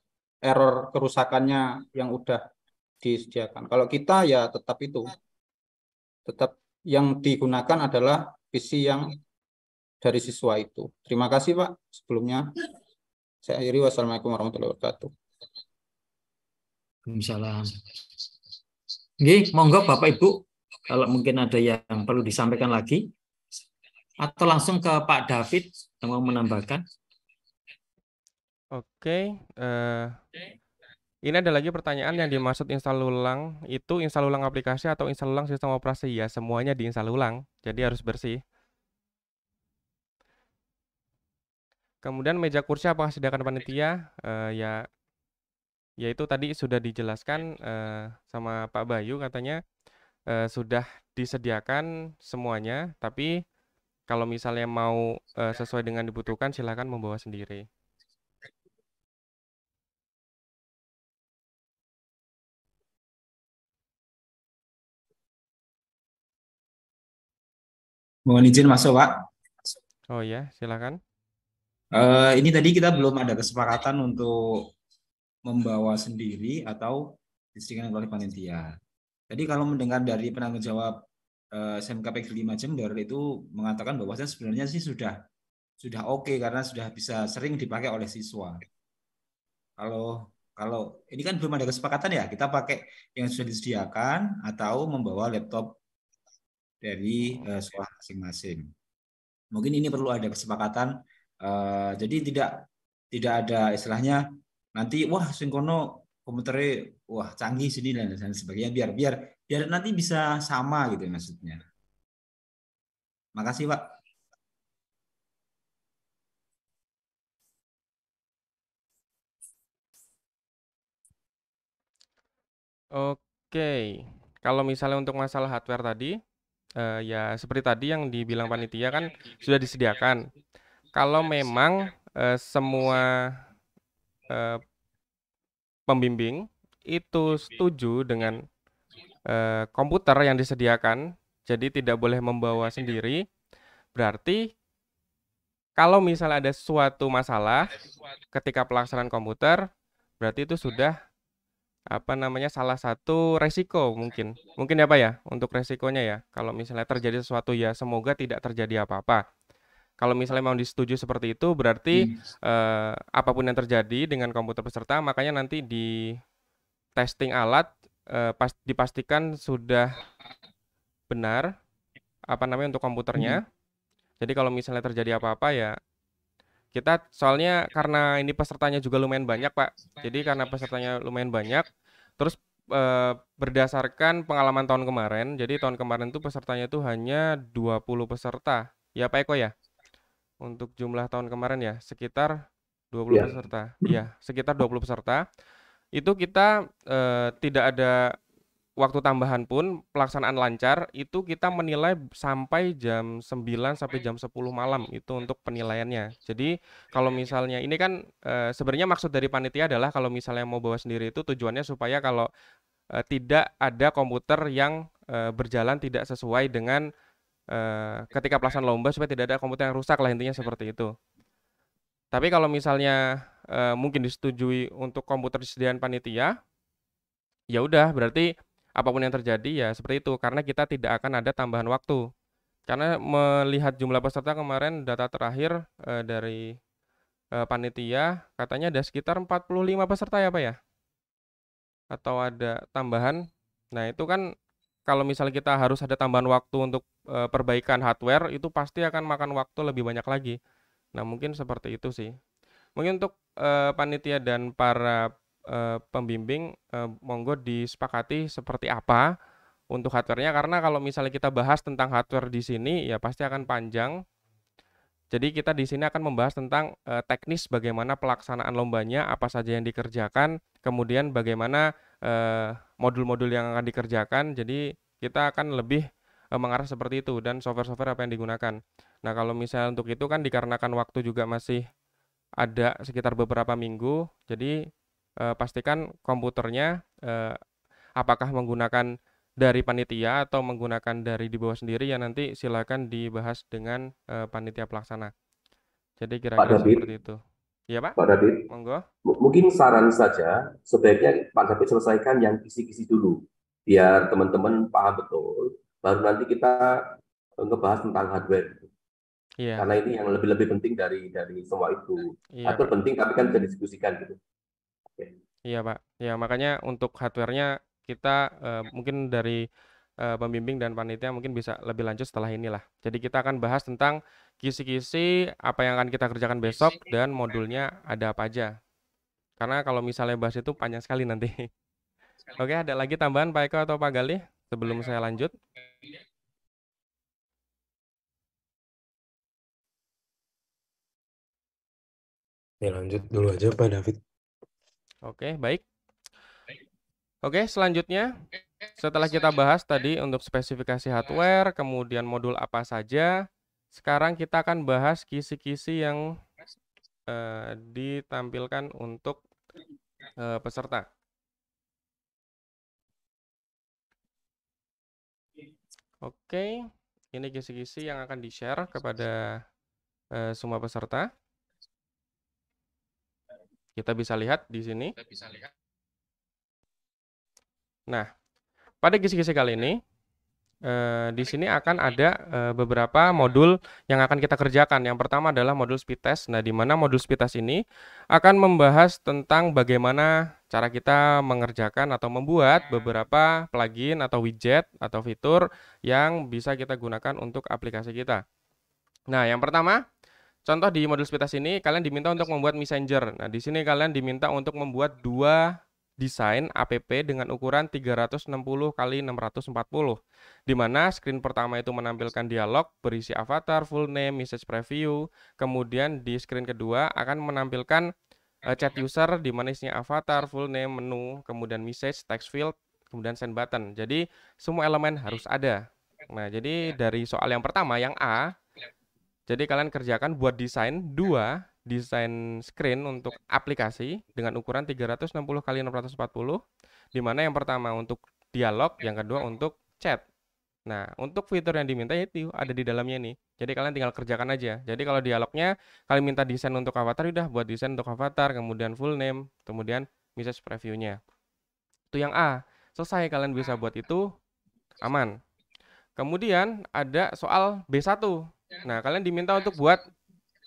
[SPEAKER 6] error kerusakannya yang udah disediakan. Kalau kita ya tetap itu, tetap yang digunakan adalah PC yang dari siswa itu. Terima kasih Pak sebelumnya. Saya akhiri. Wassalamualaikum
[SPEAKER 4] warahmatullahi wabarakatuh. Waalaikumsalam. Nggih, monggo Bapak Ibu kalau mungkin ada yang perlu disampaikan lagi atau langsung ke Pak David yang mau menambahkan.
[SPEAKER 3] Oke,
[SPEAKER 1] uh, ini ada lagi pertanyaan yang dimaksud install ulang itu install ulang aplikasi atau install ulang sistem operasi ya semuanya diinstal ulang, jadi harus bersih. Kemudian meja kursi apakah sediakan panitia? Uh, ya yaitu tadi sudah dijelaskan uh, sama Pak Bayu katanya uh, sudah disediakan semuanya, tapi kalau misalnya mau uh, sesuai dengan dibutuhkan silakan membawa sendiri.
[SPEAKER 5] Mohon izin masuk, Pak.
[SPEAKER 1] Oh ya, silakan. Uh, ini tadi kita belum ada kesepakatan
[SPEAKER 6] untuk membawa sendiri atau disediakan oleh panitia. Jadi kalau mendengar dari penanggung jawab uh, eh, SMKP 5 Jember itu mengatakan bahwasanya sebenarnya sih sudah sudah oke okay karena sudah bisa sering dipakai oleh siswa. Kalau kalau ini kan belum ada kesepakatan ya, kita pakai yang sudah disediakan atau membawa laptop dari uh, sekolah masing-masing. Mungkin ini perlu ada kesepakatan Eh, jadi tidak tidak ada istilahnya nanti wah sinkono komputernya wah canggih sini dan, sebagainya biar biar
[SPEAKER 4] biar nanti bisa sama gitu maksudnya. Makasih Pak.
[SPEAKER 1] Oke, kalau misalnya untuk masalah hardware tadi, eh, ya seperti tadi yang dibilang panitia kan sudah disediakan kalau iya, memang uh, semua uh, pembimbing itu setuju dengan uh, komputer yang disediakan, jadi tidak boleh membawa sendiri, berarti kalau misalnya ada suatu masalah ketika pelaksanaan komputer, berarti itu sudah apa namanya salah satu resiko mungkin mungkin apa ya, ya untuk resikonya ya kalau misalnya terjadi sesuatu ya semoga tidak terjadi apa-apa kalau misalnya mau disetuju seperti itu, berarti yes. Iya. uh, apapun yang terjadi dengan komputer peserta, makanya nanti di testing alat uh, pas dipastikan sudah benar apa namanya untuk komputernya. Hmm. Jadi kalau misalnya terjadi apa-apa ya kita soalnya karena ini pesertanya juga lumayan banyak pak jadi karena pesertanya lumayan banyak terus e, berdasarkan pengalaman tahun kemarin jadi tahun kemarin tuh pesertanya itu hanya 20 peserta ya pak Eko ya untuk jumlah tahun kemarin ya sekitar 20 ya. peserta. Iya, sekitar 20 peserta. Itu kita eh, tidak ada waktu tambahan pun pelaksanaan lancar itu kita menilai sampai jam 9 sampai jam 10 malam itu untuk penilaiannya. Jadi kalau misalnya ini kan eh, sebenarnya maksud dari panitia adalah kalau misalnya mau bawa sendiri itu tujuannya supaya kalau eh, tidak ada komputer yang eh, berjalan tidak sesuai dengan Eh, ketika pelaksanaan lomba supaya tidak ada komputer yang rusak lah intinya seperti itu. Tapi kalau misalnya uh, mungkin disetujui untuk komputer disediakan panitia, ya udah berarti apapun yang terjadi ya seperti itu karena kita tidak akan ada tambahan waktu. Karena melihat jumlah peserta kemarin data terakhir uh, dari uh, panitia katanya ada sekitar 45 peserta ya Pak ya? Atau ada tambahan? Nah, itu kan kalau misalnya kita harus ada tambahan waktu untuk e, perbaikan hardware itu pasti akan makan waktu lebih banyak lagi. Nah, mungkin seperti itu sih. Mungkin untuk e, panitia dan para e, pembimbing e, monggo disepakati seperti apa untuk hardwarenya karena kalau misalnya kita bahas tentang hardware di sini ya pasti akan panjang. Jadi kita di sini akan membahas tentang e, teknis bagaimana pelaksanaan lombanya, apa saja yang dikerjakan, kemudian bagaimana Eh, modul-modul yang akan dikerjakan. Jadi kita akan lebih uh, mengarah seperti itu dan software-software apa yang digunakan. Nah kalau misalnya untuk itu kan dikarenakan waktu juga masih ada sekitar beberapa minggu, jadi uh, pastikan komputernya uh, apakah menggunakan dari panitia atau menggunakan dari di bawah sendiri ya nanti silakan dibahas dengan uh, panitia pelaksana. Jadi kira-kira seperti itu. Ya Pak. Pak David.
[SPEAKER 2] Monggo. Mungkin saran saja sebaiknya Pak David selesaikan yang kisi-kisi dulu biar teman-teman paham betul. Baru nanti kita eh, ngebahas tentang hardware. Iya. Karena ini yang lebih-lebih penting dari dari semua itu. Iya, Atau Pak. penting tapi kan bisa diskusikan gitu.
[SPEAKER 1] Oke. Iya Pak. Ya makanya untuk hardwarenya kita uh, mungkin dari eh, pembimbing dan panitia mungkin bisa lebih lanjut setelah inilah. Jadi kita akan bahas tentang kisi-kisi apa yang akan kita kerjakan besok dan modulnya ada apa aja. Karena kalau misalnya bahas itu panjang sekali nanti. Oke, ada lagi tambahan Pak Eko atau Pak Galih sebelum saya lanjut? Ya lanjut
[SPEAKER 5] dulu aja Pak David.
[SPEAKER 1] Oke, baik. Oke, selanjutnya setelah kita bahas tadi untuk spesifikasi hardware, kemudian modul apa saja, sekarang kita akan bahas kisi-kisi yang uh, ditampilkan untuk uh, peserta. Oke, okay. ini kisi-kisi yang akan di-share kepada uh, semua peserta. Kita bisa lihat di sini. Nah, pada kisi-kisi kali ini Eh, di sini akan ada eh, beberapa modul yang akan kita kerjakan. Yang pertama adalah modul speed test. Nah, di mana modul speed test ini akan membahas tentang bagaimana cara kita mengerjakan atau membuat beberapa plugin atau widget atau fitur yang bisa kita gunakan untuk aplikasi kita. Nah, yang pertama Contoh di modul speed test ini kalian diminta untuk membuat messenger. Nah, di sini kalian diminta untuk membuat dua desain APP dengan ukuran 360 kali 640 di mana screen pertama itu menampilkan dialog berisi avatar, full name, message preview. Kemudian di screen kedua akan menampilkan uh, chat user di mana isinya avatar, full name, menu, kemudian message, text field, kemudian send button. Jadi semua elemen harus ada. Nah, jadi ya. dari soal yang pertama yang A jadi kalian kerjakan buat desain dua desain screen untuk aplikasi dengan ukuran 360 kali 640 di mana yang pertama untuk dialog, yang kedua untuk chat. Nah, untuk fitur yang diminta itu ada di dalamnya nih. Jadi kalian tinggal kerjakan aja. Jadi kalau dialognya kalian minta desain untuk avatar udah buat desain untuk avatar, kemudian full name, kemudian message previewnya. Itu yang A. Selesai kalian bisa buat itu aman. Kemudian ada soal B1. Ya. Nah, kalian diminta untuk nah, buat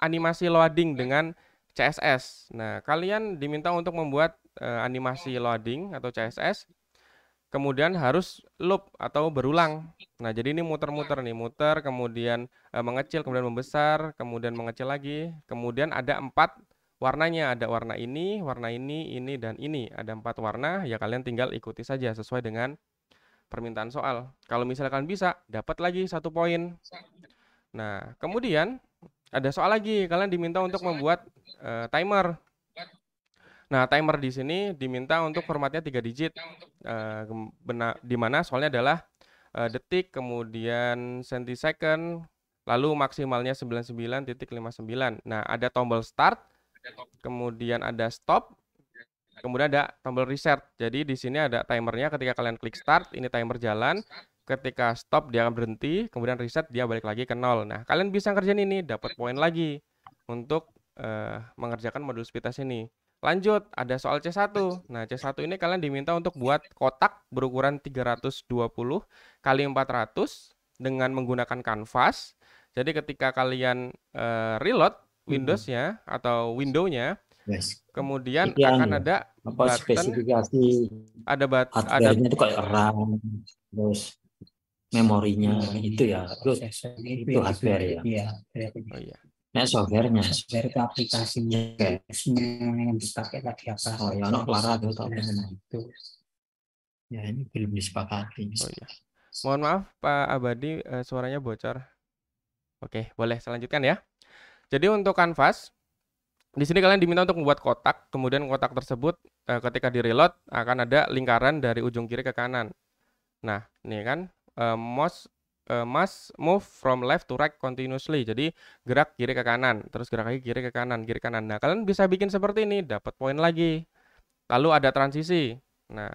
[SPEAKER 1] animasi loading dengan CSS. Nah, kalian diminta untuk membuat uh, animasi loading atau CSS kemudian harus loop atau berulang. Nah, jadi ini muter-muter nih, muter, kemudian uh, mengecil, kemudian membesar, kemudian mengecil lagi, kemudian ada empat warnanya, ada warna ini, warna ini, ini, dan ini. Ada empat warna, ya kalian tinggal ikuti saja sesuai dengan permintaan soal. Kalau misalkan bisa, dapat lagi satu poin. Nah, kemudian ada soal lagi. Kalian diminta untuk membuat uh, timer. Nah, timer di sini diminta untuk formatnya tiga digit. Uh, di mana soalnya adalah uh, detik, kemudian senti second lalu maksimalnya 99.59. Nah, ada tombol start, kemudian ada stop, kemudian ada tombol reset. Jadi di sini ada timernya ketika kalian klik start, ini timer jalan ketika stop dia akan berhenti, kemudian reset dia balik lagi ke nol. Nah, kalian bisa kerjain ini, dapat poin lagi untuk uh, mengerjakan modul speed test ini. Lanjut, ada soal C1. Nah, C1 ini kalian diminta untuk buat kotak berukuran 320 kali 400 dengan menggunakan kanvas. Jadi ketika kalian uh, reload hmm. Windows-nya atau window-nya, yes. kemudian Yang akan ada apa button,
[SPEAKER 4] spesifikasi
[SPEAKER 1] ada bat ada
[SPEAKER 4] itu kayak RAM terus memorinya itu ya itu iya, iya, iya. itu hardware ya. Iya. Oh, iya. Nah, softwarenya. Software
[SPEAKER 6] itu aplikasinya. Okay. yang dipakai tadi
[SPEAKER 1] apa? Oh ya, anak Clara
[SPEAKER 4] itu tahu nah, itu. Ya ini belum disepakati. Oh
[SPEAKER 1] iya. Mohon maaf Pak Abadi, eh, suaranya bocor. Oke, boleh selanjutkan ya. Jadi untuk kanvas, di sini kalian diminta untuk membuat kotak, kemudian kotak tersebut eh, ketika di reload akan ada lingkaran dari ujung kiri ke kanan. Nah, ini kan Must, eh, most eh, must move from left to right continuously. Jadi gerak kiri ke kanan, terus gerak lagi kiri ke kanan, kiri ke kanan. Nah, kalian bisa bikin seperti ini, dapat poin lagi. Lalu ada transisi. Nah,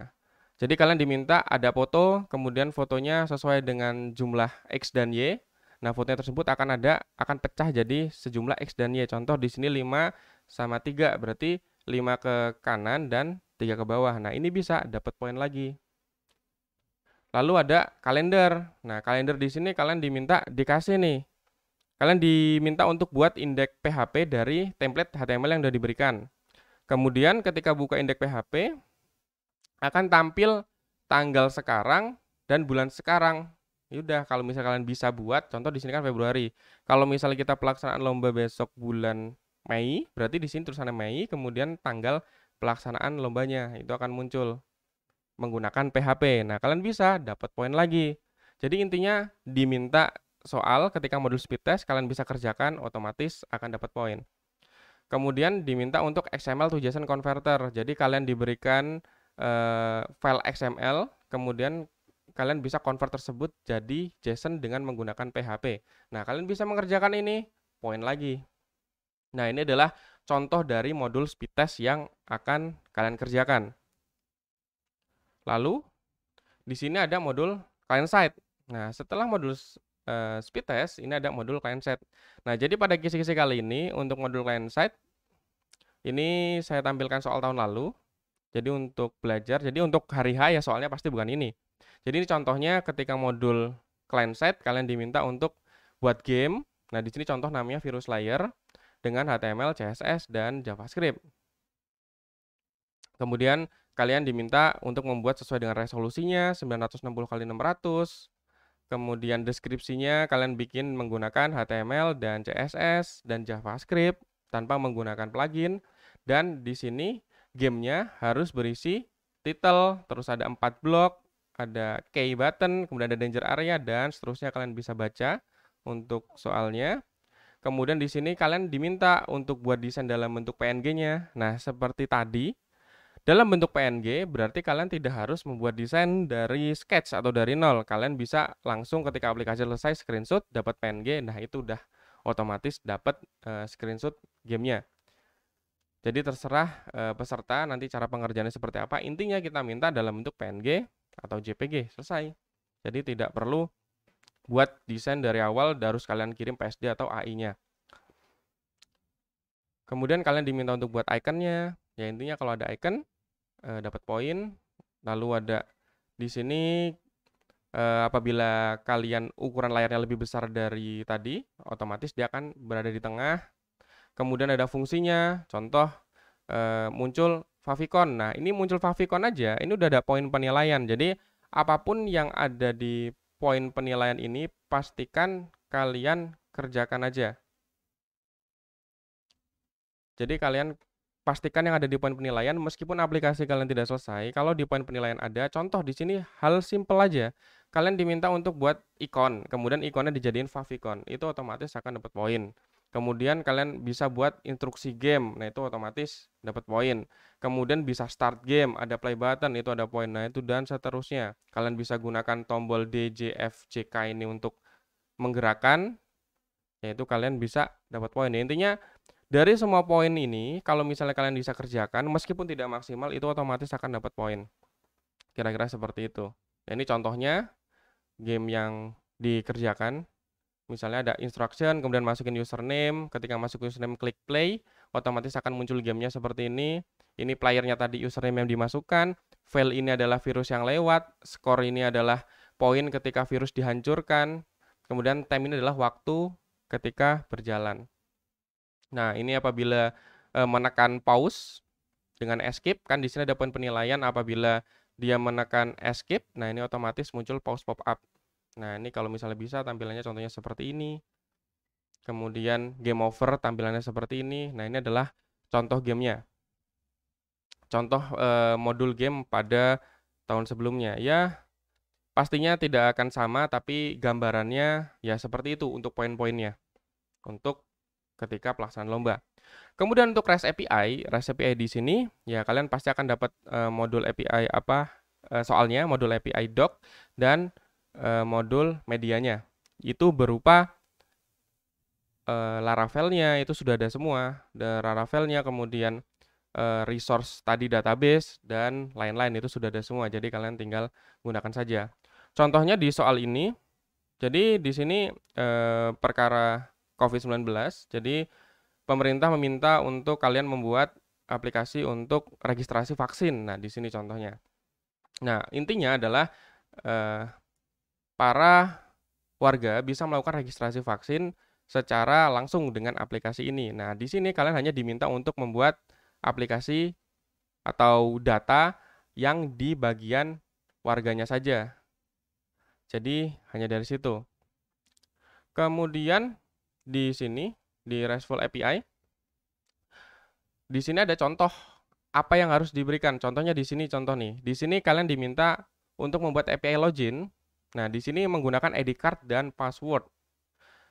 [SPEAKER 1] jadi kalian diminta ada foto, kemudian fotonya sesuai dengan jumlah X dan Y. Nah, fotonya tersebut akan ada akan pecah jadi sejumlah X dan Y. Contoh di sini 5 sama 3, berarti 5 ke kanan dan tiga ke bawah. Nah, ini bisa dapat poin lagi. Lalu ada kalender. Nah, kalender di sini kalian diminta dikasih nih. Kalian diminta untuk buat indeks PHP dari template HTML yang sudah diberikan. Kemudian ketika buka indeks PHP akan tampil tanggal sekarang dan bulan sekarang. Yaudah, kalau misal kalian bisa buat, contoh di sini kan Februari. Kalau misalnya kita pelaksanaan lomba besok bulan Mei, berarti di sini tulisannya Mei, kemudian tanggal pelaksanaan lombanya itu akan muncul menggunakan PHP. Nah, kalian bisa dapat poin lagi. Jadi intinya diminta soal ketika modul speed test kalian bisa kerjakan otomatis akan dapat poin. Kemudian diminta untuk XML to JSON converter. Jadi kalian diberikan eh, file XML, kemudian kalian bisa convert tersebut jadi JSON dengan menggunakan PHP. Nah, kalian bisa mengerjakan ini poin lagi. Nah, ini adalah contoh dari modul speed test yang akan kalian kerjakan. Lalu di sini ada modul client side. Nah, setelah modul uh, speed test ini ada modul client side. Nah, jadi pada kisi-kisi kali ini untuk modul client side ini saya tampilkan soal tahun lalu. Jadi untuk belajar, jadi untuk hari H ya soalnya pasti bukan ini. Jadi ini contohnya ketika modul client side kalian diminta untuk buat game. Nah, di sini contoh namanya virus layer dengan HTML, CSS dan JavaScript. Kemudian kalian diminta untuk membuat sesuai dengan resolusinya 960 kali 600 kemudian deskripsinya kalian bikin menggunakan HTML dan CSS dan JavaScript tanpa menggunakan plugin dan di sini gamenya harus berisi title terus ada empat blok ada key button kemudian ada danger area dan seterusnya kalian bisa baca untuk soalnya kemudian di sini kalian diminta untuk buat desain dalam bentuk PNG-nya nah seperti tadi dalam bentuk PNG, berarti kalian tidak harus membuat desain dari sketch atau dari nol. Kalian bisa langsung ketika aplikasi selesai screenshot, dapat PNG, nah itu udah otomatis dapat uh, screenshot gamenya. Jadi terserah uh, peserta nanti cara pengerjaannya seperti apa. Intinya kita minta dalam bentuk PNG atau JPG, selesai. Jadi tidak perlu buat desain dari awal, harus kalian kirim PSD atau AI-nya. Kemudian kalian diminta untuk buat ikonnya. Ya intinya kalau ada icon, uh, dapat poin. Lalu ada di sini uh, apabila kalian ukuran layarnya lebih besar dari tadi, otomatis dia akan berada di tengah. Kemudian ada fungsinya, contoh uh, muncul favicon. Nah, ini muncul favicon aja, ini udah ada poin penilaian. Jadi apapun yang ada di poin penilaian ini pastikan kalian kerjakan aja. Jadi kalian pastikan yang ada di poin penilaian meskipun aplikasi kalian tidak selesai kalau di poin penilaian ada contoh di sini hal simple aja kalian diminta untuk buat ikon kemudian ikonnya dijadiin favicon itu otomatis akan dapat poin kemudian kalian bisa buat instruksi game nah itu otomatis dapat poin kemudian bisa start game ada play button itu ada poin nah itu dan seterusnya kalian bisa gunakan tombol DJFJK ini untuk menggerakkan yaitu kalian bisa dapat poin intinya dari semua poin ini kalau misalnya kalian bisa kerjakan meskipun tidak maksimal itu otomatis akan dapat poin kira-kira seperti itu nah, ini contohnya game yang dikerjakan misalnya ada instruction kemudian masukin username ketika masuk username klik play otomatis akan muncul gamenya seperti ini ini playernya tadi username yang dimasukkan File ini adalah virus yang lewat skor ini adalah poin ketika virus dihancurkan kemudian time ini adalah waktu ketika berjalan Nah, ini apabila e, menekan pause dengan escape kan di sini ada poin penilaian apabila dia menekan escape, nah ini otomatis muncul pause pop-up. Nah, ini kalau misalnya bisa tampilannya contohnya seperti ini. Kemudian game over tampilannya seperti ini. Nah, ini adalah contoh gamenya. Contoh e, modul game pada tahun sebelumnya. Ya, pastinya tidak akan sama, tapi gambarannya ya seperti itu untuk poin-poinnya. Untuk ketika pelaksanaan lomba. Kemudian untuk REST API, REST API di sini ya kalian pasti akan dapat uh, modul API apa uh, soalnya, modul API doc dan uh, modul medianya. Itu berupa uh, Laravelnya itu sudah ada semua, ada Laravelnya kemudian uh, resource tadi database dan lain-lain itu sudah ada semua. Jadi kalian tinggal gunakan saja. Contohnya di soal ini, jadi di sini uh, perkara COVID-19. Jadi pemerintah meminta untuk kalian membuat aplikasi untuk registrasi vaksin. Nah, di sini contohnya. Nah, intinya adalah eh, para warga bisa melakukan registrasi vaksin secara langsung dengan aplikasi ini. Nah, di sini kalian hanya diminta untuk membuat aplikasi atau data yang di bagian warganya saja. Jadi, hanya dari situ. Kemudian di sini di RESTful API. Di sini ada contoh apa yang harus diberikan. Contohnya di sini contoh nih. Di sini kalian diminta untuk membuat API login. Nah, di sini menggunakan ID card dan password.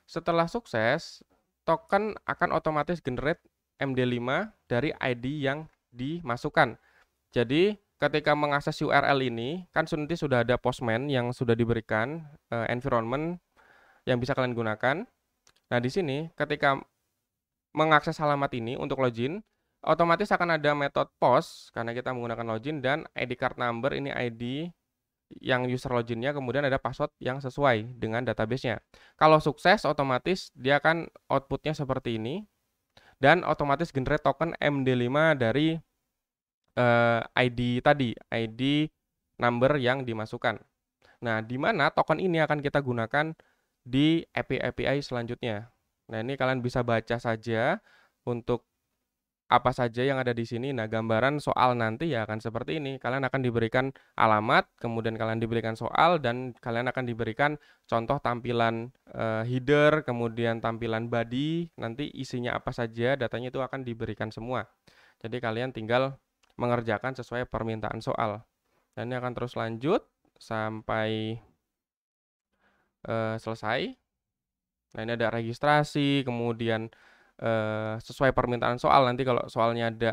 [SPEAKER 1] Setelah sukses, token akan otomatis generate MD5 dari ID yang dimasukkan. Jadi, ketika mengakses URL ini, kan nanti sudah ada postman yang sudah diberikan eh, environment yang bisa kalian gunakan. Nah, di sini ketika mengakses alamat ini untuk login, otomatis akan ada metode POST karena kita menggunakan login dan ID card number ini ID yang user loginnya kemudian ada password yang sesuai dengan databasenya. Kalau sukses otomatis dia akan outputnya seperti ini dan otomatis generate token MD5 dari eh, ID tadi, ID number yang dimasukkan. Nah, di mana token ini akan kita gunakan di API-API selanjutnya. Nah, ini kalian bisa baca saja untuk apa saja yang ada di sini. Nah, gambaran soal nanti ya akan seperti ini. Kalian akan diberikan alamat, kemudian kalian diberikan soal dan kalian akan diberikan contoh tampilan uh, header, kemudian tampilan body, nanti isinya apa saja, datanya itu akan diberikan semua. Jadi kalian tinggal mengerjakan sesuai permintaan soal. Dan ini akan terus lanjut sampai Eh, selesai. Nah ini ada registrasi, kemudian uh, sesuai permintaan soal. Nanti kalau soalnya ada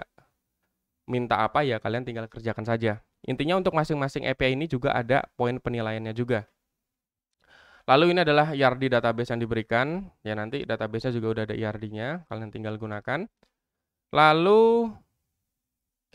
[SPEAKER 1] minta apa ya kalian tinggal kerjakan saja. Intinya untuk masing-masing API e ini juga ada poin penilaiannya juga. Lalu ini adalah IRD e database yang diberikan. Ya nanti databasenya juga udah ada yard e nya kalian tinggal gunakan. Lalu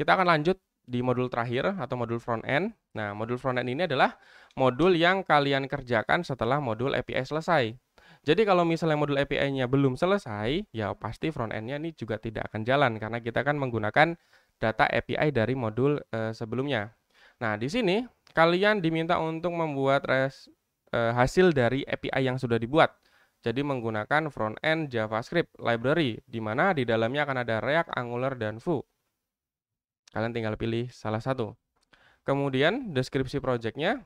[SPEAKER 1] kita akan lanjut di modul terakhir atau modul front end. Nah, modul front end ini adalah modul yang kalian kerjakan setelah modul API selesai. Jadi kalau misalnya modul API-nya belum selesai, ya pasti front end-nya ini juga tidak akan jalan karena kita kan menggunakan data API dari modul e, sebelumnya. Nah, di sini kalian diminta untuk membuat res, e, hasil dari API yang sudah dibuat. Jadi menggunakan front end JavaScript library di mana di dalamnya akan ada React, Angular dan Vue. Kalian tinggal pilih salah satu. Kemudian deskripsi projectnya,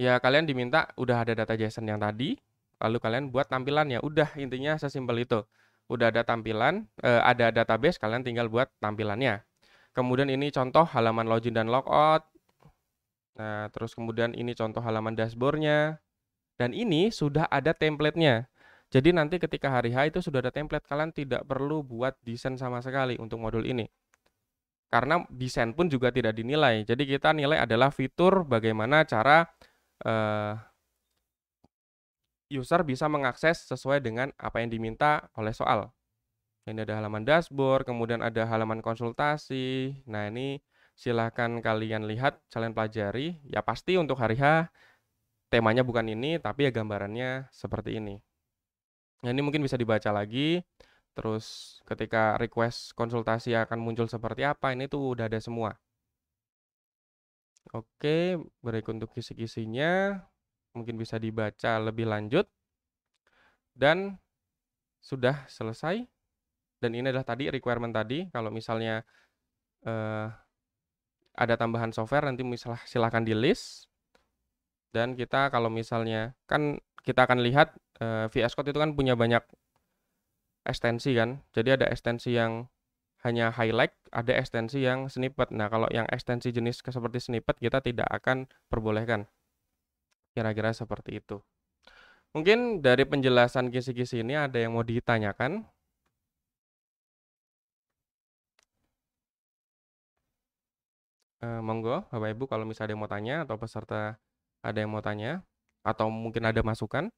[SPEAKER 1] ya kalian diminta udah ada data JSON yang tadi, lalu kalian buat tampilan ya, Udah intinya sesimpel itu. Udah ada tampilan, eh, ada database, kalian tinggal buat tampilannya. Kemudian ini contoh halaman login dan logout. Nah, terus kemudian ini contoh halaman dashboardnya. Dan ini sudah ada templatenya Jadi nanti ketika hari H itu sudah ada template, kalian tidak perlu buat desain sama sekali untuk modul ini karena desain pun juga tidak dinilai. Jadi kita nilai adalah fitur bagaimana cara uh, user bisa mengakses sesuai dengan apa yang diminta oleh soal. Ini ada halaman dashboard, kemudian ada halaman konsultasi. Nah ini silahkan kalian lihat, kalian pelajari. Ya pasti untuk hari H temanya bukan ini, tapi ya gambarannya seperti ini. Nah, ini mungkin bisa dibaca lagi terus ketika request konsultasi akan muncul seperti apa ini tuh udah ada semua oke berikut untuk kisi-kisinya mungkin bisa dibaca lebih lanjut dan sudah selesai dan ini adalah tadi requirement tadi kalau misalnya eh, ada tambahan software nanti misalnya silahkan di list dan kita kalau misalnya kan kita akan lihat eh, VS Code itu kan punya banyak ekstensi kan. Jadi ada ekstensi yang hanya highlight, ada ekstensi yang snippet. Nah, kalau yang ekstensi jenis seperti snippet kita tidak akan perbolehkan. Kira-kira seperti itu. Mungkin dari penjelasan kisi-kisi ini ada yang mau ditanyakan? Eh, monggo, Bapak Ibu kalau misalnya ada yang mau tanya atau peserta ada yang mau tanya atau mungkin ada masukan?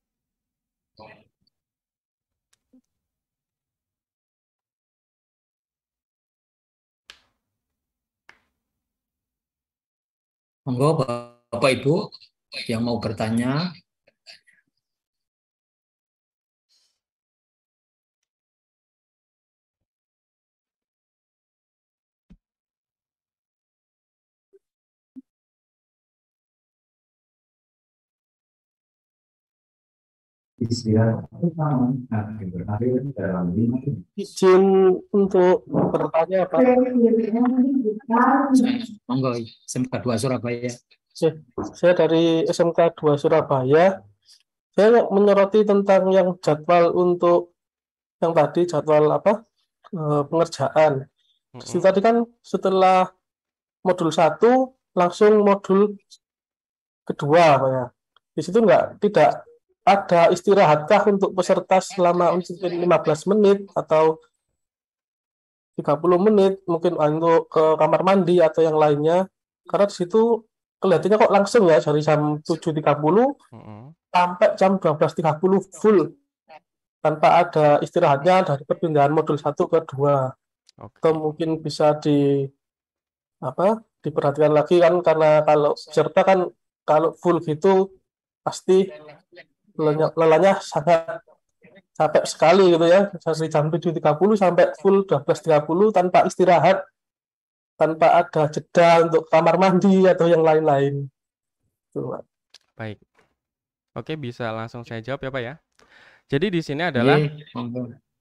[SPEAKER 5] Monggo Bapak Ibu yang mau bertanya Nah,
[SPEAKER 3] Izin untuk bertanya Pak. Monggo SMK 2 Surabaya. Saya, saya dari SMK 2 Surabaya. Saya menyoroti tentang yang jadwal untuk yang tadi jadwal apa e, pengerjaan. Mm-hmm. Tadi kan setelah modul satu langsung modul kedua Pak ya. Di situ enggak tidak ada istirahatkah untuk peserta selama untuk 15 menit atau 30 menit mungkin untuk ke kamar mandi atau yang lainnya karena di situ kelihatannya kok langsung ya dari jam 7.30 mm-hmm. sampai jam 12.30 full tanpa ada istirahatnya dari perpindahan modul 1 ke 2 okay. atau mungkin bisa di apa diperhatikan lagi kan karena kalau peserta kan kalau full gitu pasti lelahnya, sangat capek sekali gitu ya dari jam 7.30 sampai full 12.30 tanpa istirahat tanpa ada jeda untuk kamar mandi atau yang lain-lain gitu,
[SPEAKER 1] baik oke bisa langsung saya jawab ya pak ya jadi di sini adalah yeah.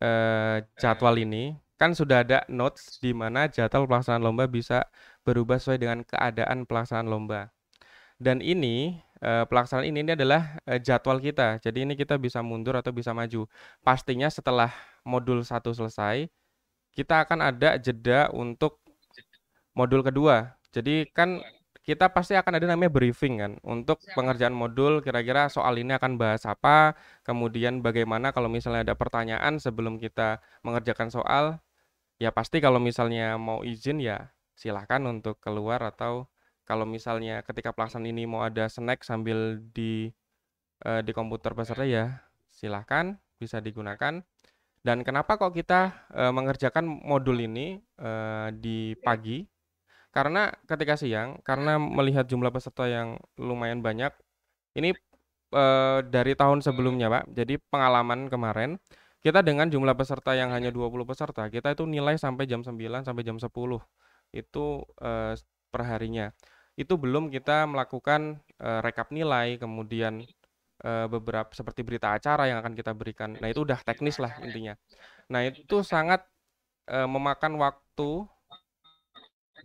[SPEAKER 1] eh, jadwal ini kan sudah ada notes di mana jadwal pelaksanaan lomba bisa berubah sesuai dengan keadaan pelaksanaan lomba dan ini eh, pelaksanaan ini, ini adalah eh, jadwal kita. Jadi ini kita bisa mundur atau bisa maju. Pastinya setelah modul satu selesai, kita akan ada jeda untuk modul kedua. Jadi kan kita pasti akan ada namanya briefing kan untuk iya. pengerjaan modul kira-kira soal ini akan bahas apa, kemudian bagaimana kalau misalnya ada pertanyaan sebelum kita mengerjakan soal, ya pasti kalau misalnya mau izin ya silahkan untuk keluar atau kalau misalnya ketika pelaksanaan ini mau ada snack sambil di uh, di komputer peserta ya silahkan bisa digunakan dan kenapa kok kita uh, mengerjakan modul ini uh, di pagi karena ketika siang karena melihat jumlah peserta yang lumayan banyak ini uh, dari tahun sebelumnya Pak jadi pengalaman kemarin kita dengan jumlah peserta yang hanya 20 peserta kita itu nilai sampai jam 9 sampai jam 10 itu perharinya. Itu belum kita melakukan e, rekap nilai, kemudian e, beberapa seperti berita acara yang akan kita berikan. Nah, itu udah teknis lah intinya. Nah, itu sangat e, memakan waktu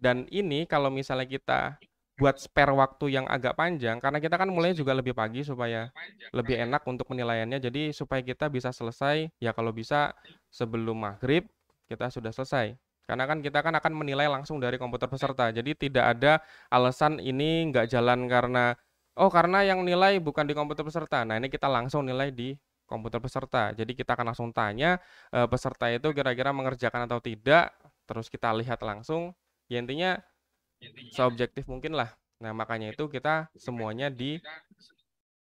[SPEAKER 1] dan ini kalau misalnya kita buat spare waktu yang agak panjang karena kita kan mulai juga lebih pagi supaya lebih enak untuk penilaiannya jadi supaya kita bisa selesai ya kalau bisa sebelum maghrib kita sudah selesai karena kan kita kan akan menilai langsung dari komputer peserta. Jadi tidak ada alasan ini nggak jalan karena oh karena yang nilai bukan di komputer peserta. Nah ini kita langsung nilai di komputer peserta. Jadi kita akan langsung tanya e, peserta itu kira-kira mengerjakan atau tidak. Terus kita lihat langsung. Ya intinya, intinya seobjektif mungkin lah. Nah makanya itu kita semuanya di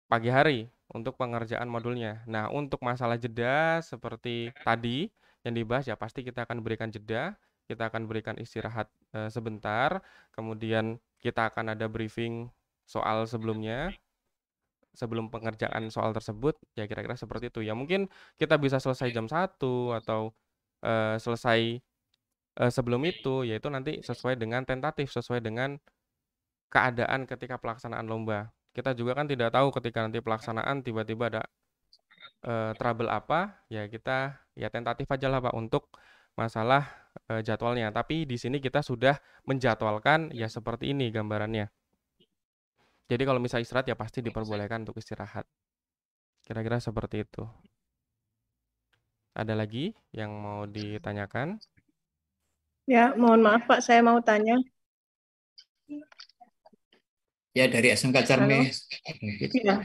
[SPEAKER 1] pagi hari untuk pengerjaan modulnya. Nah untuk masalah jeda seperti tadi yang dibahas ya pasti kita akan berikan jeda kita akan berikan istirahat uh, sebentar, kemudian kita akan ada briefing soal sebelumnya sebelum pengerjaan soal tersebut ya kira-kira seperti itu ya mungkin kita bisa selesai jam satu atau uh, selesai uh, sebelum itu yaitu nanti sesuai dengan tentatif sesuai dengan keadaan ketika pelaksanaan lomba kita juga kan tidak tahu ketika nanti pelaksanaan tiba-tiba ada uh, trouble apa ya kita ya tentatif aja lah pak untuk masalah e, jadwalnya. Tapi di sini kita sudah menjadwalkan ya seperti ini gambarannya. Jadi kalau misalnya istirahat ya pasti diperbolehkan untuk istirahat. Kira-kira seperti itu. Ada lagi yang mau ditanyakan?
[SPEAKER 4] Ya, mohon maaf Pak, saya mau tanya.
[SPEAKER 1] Ya, dari SMK Cerme.
[SPEAKER 6] Ya.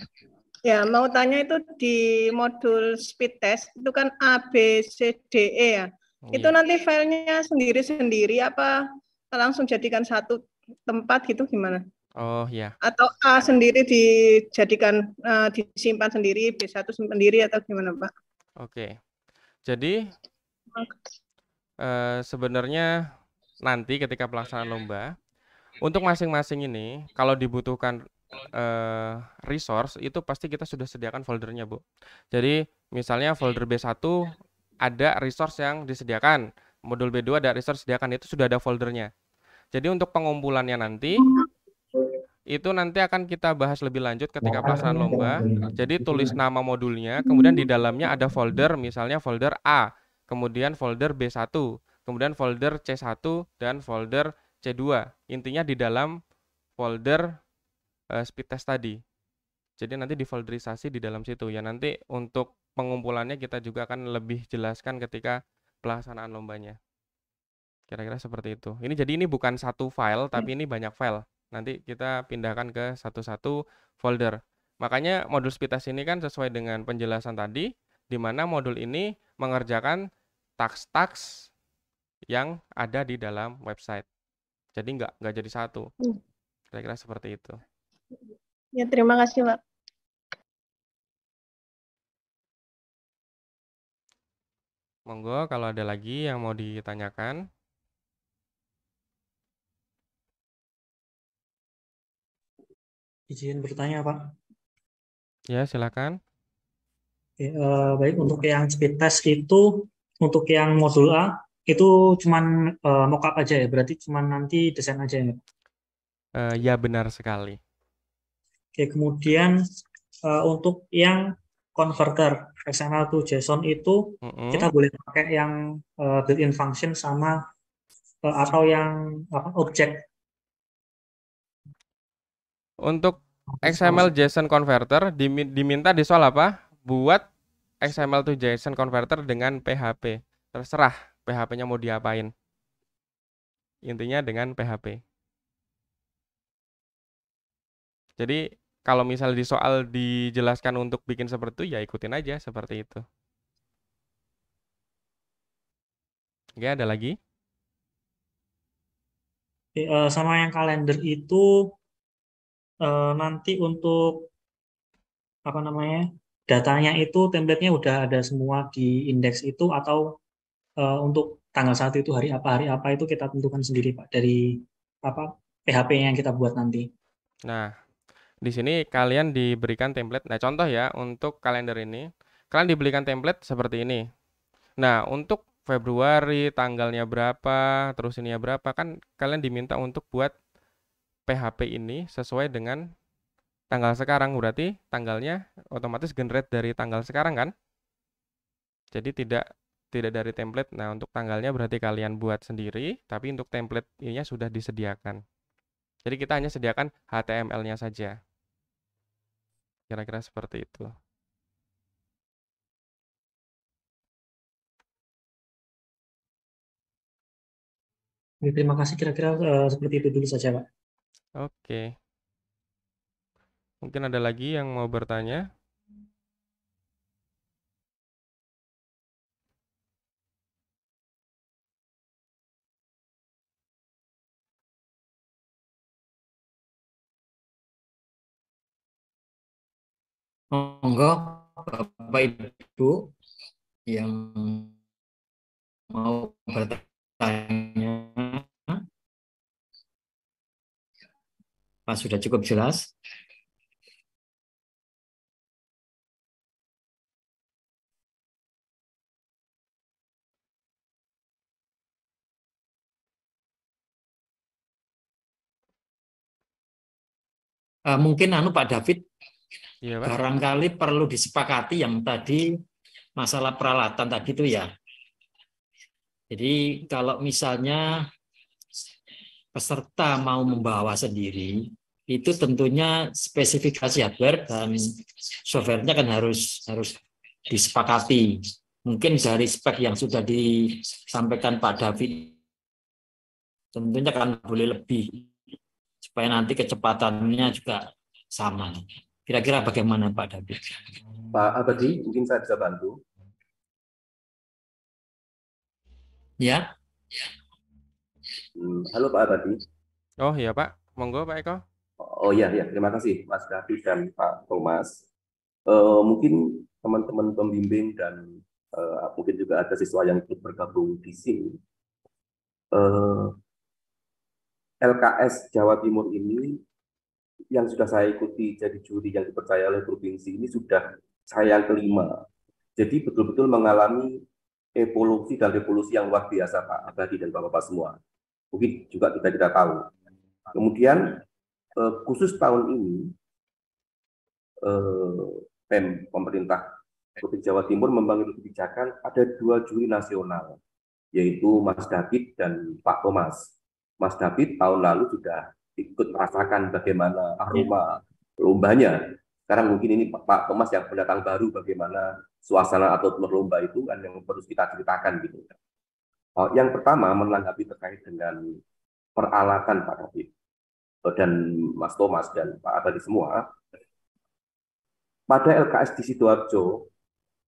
[SPEAKER 6] ya, mau tanya itu di modul speed test, itu kan A, B, C, D, E ya. Oh, itu iya. nanti filenya sendiri-sendiri apa langsung jadikan satu tempat gitu gimana? Oh ya. Atau A ah, sendiri dijadikan uh, disimpan sendiri, B1 sendiri atau gimana Pak?
[SPEAKER 1] Oke. Jadi uh, sebenarnya nanti ketika pelaksanaan lomba untuk masing-masing ini kalau dibutuhkan eh, resource itu pasti kita sudah sediakan foldernya Bu. Jadi misalnya folder B1 ada resource yang disediakan. Modul B2 ada resource disediakan itu sudah ada foldernya. Jadi untuk pengumpulannya nanti itu nanti akan kita bahas lebih lanjut ketika pelaksanaan lomba. Jadi tulis iya. nama modulnya, kemudian di dalamnya ada folder misalnya folder A, kemudian folder B1, kemudian folder C1 dan folder C2. Intinya di dalam folder uh, speed test tadi. Jadi nanti difolderisasi di dalam situ ya nanti untuk pengumpulannya kita juga akan lebih jelaskan ketika pelaksanaan lombanya. Kira-kira seperti itu. Ini jadi ini bukan satu file hmm. tapi ini banyak file. Nanti kita pindahkan ke satu-satu folder. Makanya modul spitas ini kan sesuai dengan penjelasan tadi di mana modul ini mengerjakan tax-tax yang ada di dalam website. Jadi nggak nggak jadi satu. Hmm. Kira-kira seperti itu.
[SPEAKER 5] Ya terima kasih Pak.
[SPEAKER 1] Monggo kalau ada lagi yang mau ditanyakan.
[SPEAKER 5] Izin bertanya, Pak.
[SPEAKER 1] Ya, silakan.
[SPEAKER 5] Oke, uh, baik, untuk yang speed test itu,
[SPEAKER 4] untuk yang modul A, itu cuman uh, mockup aja ya? Berarti cuman nanti desain aja ya?
[SPEAKER 1] Uh, ya, benar sekali.
[SPEAKER 4] Oke, kemudian uh, untuk yang converter XML to JSON itu mm -hmm. kita
[SPEAKER 3] boleh pakai yang uh, built-in function sama uh, atau yang apa objek.
[SPEAKER 1] Untuk XML JSON converter diminta di soal apa? Buat XML to JSON converter dengan PHP. Terserah PHP-nya mau diapain. Intinya dengan PHP. Jadi kalau misalnya di soal dijelaskan untuk bikin seperti itu ya ikutin aja seperti itu. Oke, ada lagi?
[SPEAKER 4] Eh, sama yang kalender itu eh, nanti untuk apa namanya datanya itu template-nya udah ada semua di indeks itu atau eh, untuk tanggal satu itu hari apa hari apa itu kita tentukan sendiri pak dari apa PHP yang kita buat nanti.
[SPEAKER 1] Nah, di sini kalian diberikan template. Nah, contoh ya untuk kalender ini, kalian diberikan template seperti ini. Nah, untuk Februari tanggalnya berapa, terus ini ya berapa, kan kalian diminta untuk buat PHP ini sesuai dengan tanggal sekarang. Berarti tanggalnya otomatis generate dari tanggal sekarang kan? Jadi tidak tidak dari template. Nah, untuk tanggalnya berarti kalian buat sendiri, tapi untuk template ini sudah disediakan. Jadi kita hanya sediakan HTML-nya saja. Kira-kira seperti itu.
[SPEAKER 5] Terima kasih. Kira-kira uh, seperti itu dulu saja, Pak.
[SPEAKER 1] Oke. Mungkin ada lagi yang mau bertanya?
[SPEAKER 5] monggo Bapak Ibu yang mau bertanya Pak sudah cukup jelas Uh, mungkin anu Pak David
[SPEAKER 3] Ya, Pak.
[SPEAKER 4] Barangkali perlu disepakati yang tadi masalah peralatan tadi itu ya. Jadi kalau misalnya peserta mau membawa sendiri, itu tentunya spesifikasi hardware dan softwarenya kan harus harus disepakati. Mungkin dari spek yang sudah disampaikan Pak David, tentunya kan boleh lebih supaya nanti kecepatannya juga sama. Kira-kira bagaimana Pak David?
[SPEAKER 2] Pak Abadi, mungkin saya bisa bantu. Ya. Hmm, halo Pak Abadi.
[SPEAKER 1] Oh iya Pak, monggo Pak Eko. Oh iya, iya. terima kasih
[SPEAKER 2] Mas David dan Pak Thomas. Uh, mungkin teman-teman pembimbing dan uh, mungkin juga ada siswa yang ikut bergabung di sini.
[SPEAKER 5] Uh,
[SPEAKER 2] eh, LKS Jawa Timur ini yang sudah saya ikuti jadi juri yang dipercaya oleh provinsi ini sudah saya yang kelima. Jadi betul-betul mengalami evolusi dan revolusi yang luar biasa Pak Abadi dan Bapak-Bapak semua. Mungkin juga kita tidak tahu. Kemudian eh, khusus tahun ini eh, PEM pemerintah Provinsi Jawa Timur membangun kebijakan ada dua juri nasional yaitu Mas David dan Pak Thomas. Mas David tahun lalu sudah ikut merasakan bagaimana iya. aroma lombanya. Sekarang mungkin ini Pak Thomas yang pendatang baru bagaimana suasana atau lomba itu kan yang perlu kita ceritakan gitu. Oh, yang pertama menanggapi terkait dengan peralatan Pak Habib oh, dan Mas Thomas dan Pak Abadi semua. Pada LKS di Sidoarjo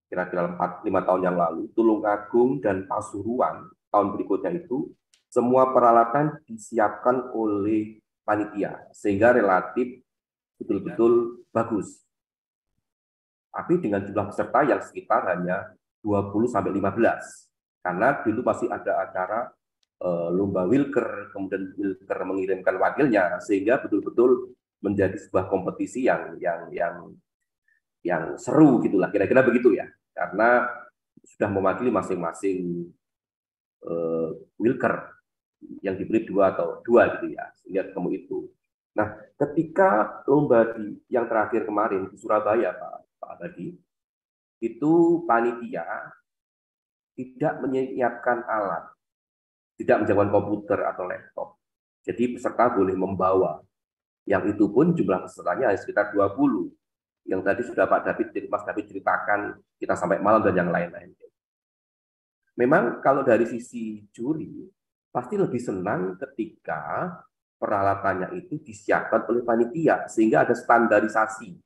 [SPEAKER 2] kira-kira 4 5 tahun yang lalu Tulungagung dan Pasuruan tahun berikutnya itu semua peralatan disiapkan oleh panitia sehingga relatif betul-betul bagus. Tapi dengan jumlah peserta yang sekitar hanya 20 sampai 15. Karena dulu masih ada acara e, lomba wilker, kemudian wilker mengirimkan wakilnya sehingga betul-betul menjadi sebuah kompetisi yang yang yang yang seru gitulah kira-kira begitu ya. Karena sudah mewakili masing-masing uh, wilker yang diberi dua atau dua gitu ya sehingga ketemu itu nah ketika lomba di yang terakhir kemarin di Surabaya Pak Pak Abadi itu panitia tidak menyiapkan alat tidak menjawab komputer atau laptop jadi peserta boleh membawa yang itu pun jumlah pesertanya hanya sekitar 20 yang tadi sudah Pak David Mas David ceritakan kita sampai malam dan yang lain-lain memang kalau dari sisi juri pasti lebih senang ketika peralatannya itu disiapkan oleh panitia sehingga ada standarisasi.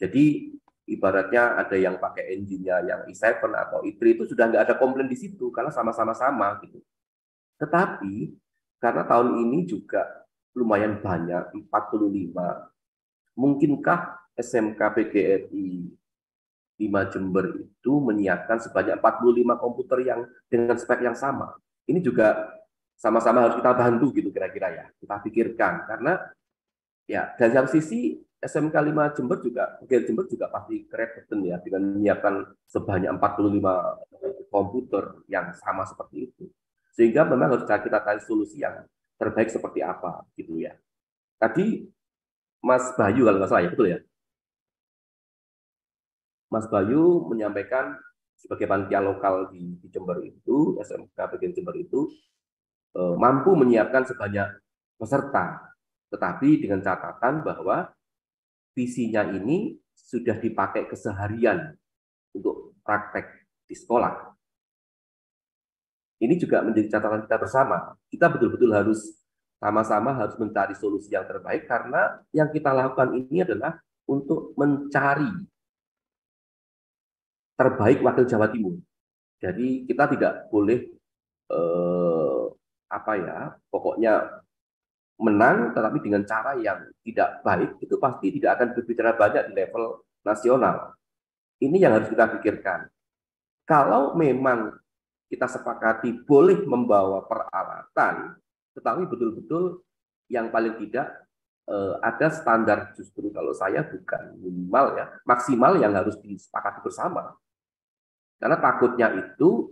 [SPEAKER 2] Jadi ibaratnya ada yang pakai engine-nya yang i7 atau i3 itu sudah nggak ada komplain di situ karena sama-sama sama gitu. Tetapi karena tahun ini juga lumayan banyak 45 mungkinkah SMK PGRI 5 Jember itu menyiapkan sebanyak 45 komputer yang dengan spek yang sama. Ini juga sama-sama harus kita bantu gitu kira-kira ya. Kita pikirkan karena ya dari satu sisi SMK 5 Jember juga, UGM Jember juga pasti kerepotan ya dengan menyiapkan sebanyak 45 komputer yang sama seperti itu. Sehingga memang harus kita cari solusi yang terbaik seperti apa gitu ya. Tadi Mas Bayu kalau nggak salah ya betul ya Mas Bayu menyampaikan sebagai panitia lokal di, di Jember itu, SMK bagian Jember itu eh, mampu menyiapkan sebanyak peserta, tetapi dengan catatan bahwa visinya ini sudah dipakai keseharian untuk praktek di sekolah. Ini juga menjadi catatan kita bersama. Kita betul-betul harus sama-sama harus mencari solusi yang terbaik karena yang kita lakukan ini adalah untuk mencari terbaik wakil Jawa Timur. Jadi kita tidak boleh eh, apa ya, pokoknya menang tetapi dengan cara yang tidak baik itu pasti tidak akan berbicara banyak di level nasional. Ini yang harus kita pikirkan. Kalau memang kita sepakati boleh membawa peralatan, tetapi betul-betul yang paling tidak eh, ada standar justru kalau saya bukan minimal ya, maksimal yang harus disepakati bersama karena takutnya itu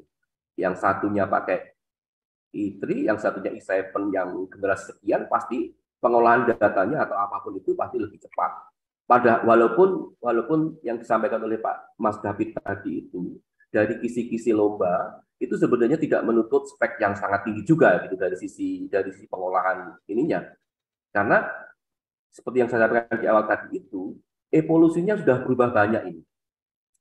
[SPEAKER 2] yang satunya pakai i3, e yang satunya i7 e yang generasi sekian pasti pengolahan datanya atau apapun itu pasti lebih cepat.
[SPEAKER 3] Pada walaupun
[SPEAKER 2] walaupun yang disampaikan oleh Pak Mas David tadi itu dari kisi-kisi lomba itu sebenarnya tidak menuntut spek yang sangat tinggi juga gitu dari sisi dari sisi pengolahan ininya. Karena seperti yang saya katakan di awal tadi itu evolusinya sudah berubah banyak ini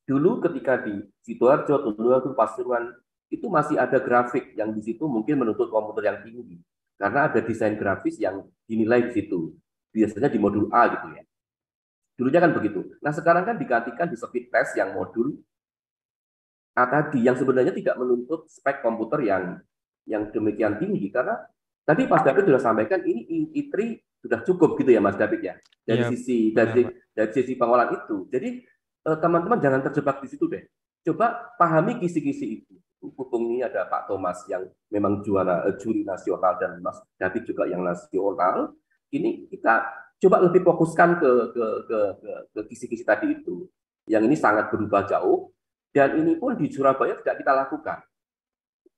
[SPEAKER 2] Dulu ketika di Sidoarjo, waktu Pasuruan itu masih ada grafik yang di situ mungkin menuntut komputer yang tinggi karena ada desain grafis yang dinilai di situ. Biasanya di modul A gitu ya. Dulunya kan begitu. Nah sekarang kan digantikan di speed test yang modul A tadi yang sebenarnya tidak menuntut spek komputer yang yang demikian tinggi karena tadi Mas David sudah sampaikan ini I3 sudah cukup gitu ya Mas David ya dari ya, sisi dari, dari sisi pengolahan itu. Jadi Eh, teman-teman jangan terjebak di situ deh. Coba pahami kisi-kisi itu. Hubungi ini ada Pak Thomas yang memang juara eh, juri nasional dan Mas David juga yang nasional. Ini kita coba lebih fokuskan ke ke ke ke kisi-kisi tadi itu. Yang ini sangat berubah jauh dan ini pun di Surabaya tidak kita lakukan.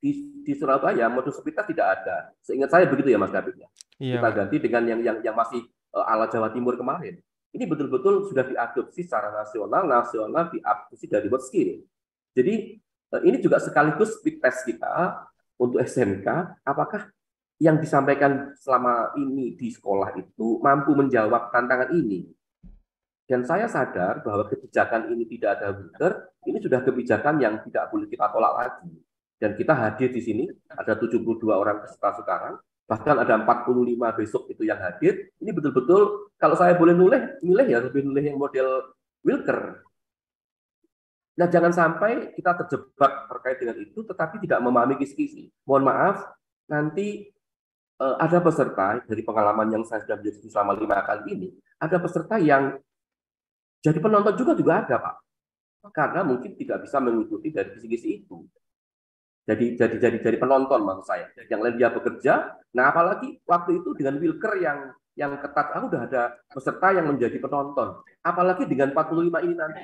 [SPEAKER 2] Di, di Surabaya modus kita tidak ada. Seingat saya begitu ya Mas David ya. Iya, kita ganti dengan yang yang yang masih eh, ala Jawa Timur kemarin ini betul-betul sudah diadopsi secara nasional, nasional diadopsi dari world skill. Jadi eh, ini juga sekaligus speed test kita untuk SMK, apakah yang disampaikan selama ini di sekolah itu mampu menjawab tantangan ini. Dan saya sadar bahwa kebijakan ini tidak ada winner, ini sudah kebijakan yang tidak boleh kita tolak lagi. Dan kita hadir di sini, ada 72 orang peserta sekarang, bahkan ada 45 besok itu yang hadir. Ini betul-betul kalau saya boleh nulis, milih ya lebih nulis yang model Wilker. Nah, jangan sampai kita terjebak terkait dengan itu, tetapi tidak memahami kisi-kisi. Mohon maaf, nanti eh, ada peserta dari pengalaman yang saya sudah menjadi selama lima kali ini, ada peserta yang jadi penonton juga juga ada, Pak. Karena mungkin tidak bisa mengikuti dari kisi-kisi itu jadi jadi jadi jadi penonton maksud saya. Yang lain dia bekerja. Nah apalagi waktu itu dengan Wilker yang yang ketat, aku udah ada peserta yang menjadi penonton. Apalagi dengan 45 ini nanti.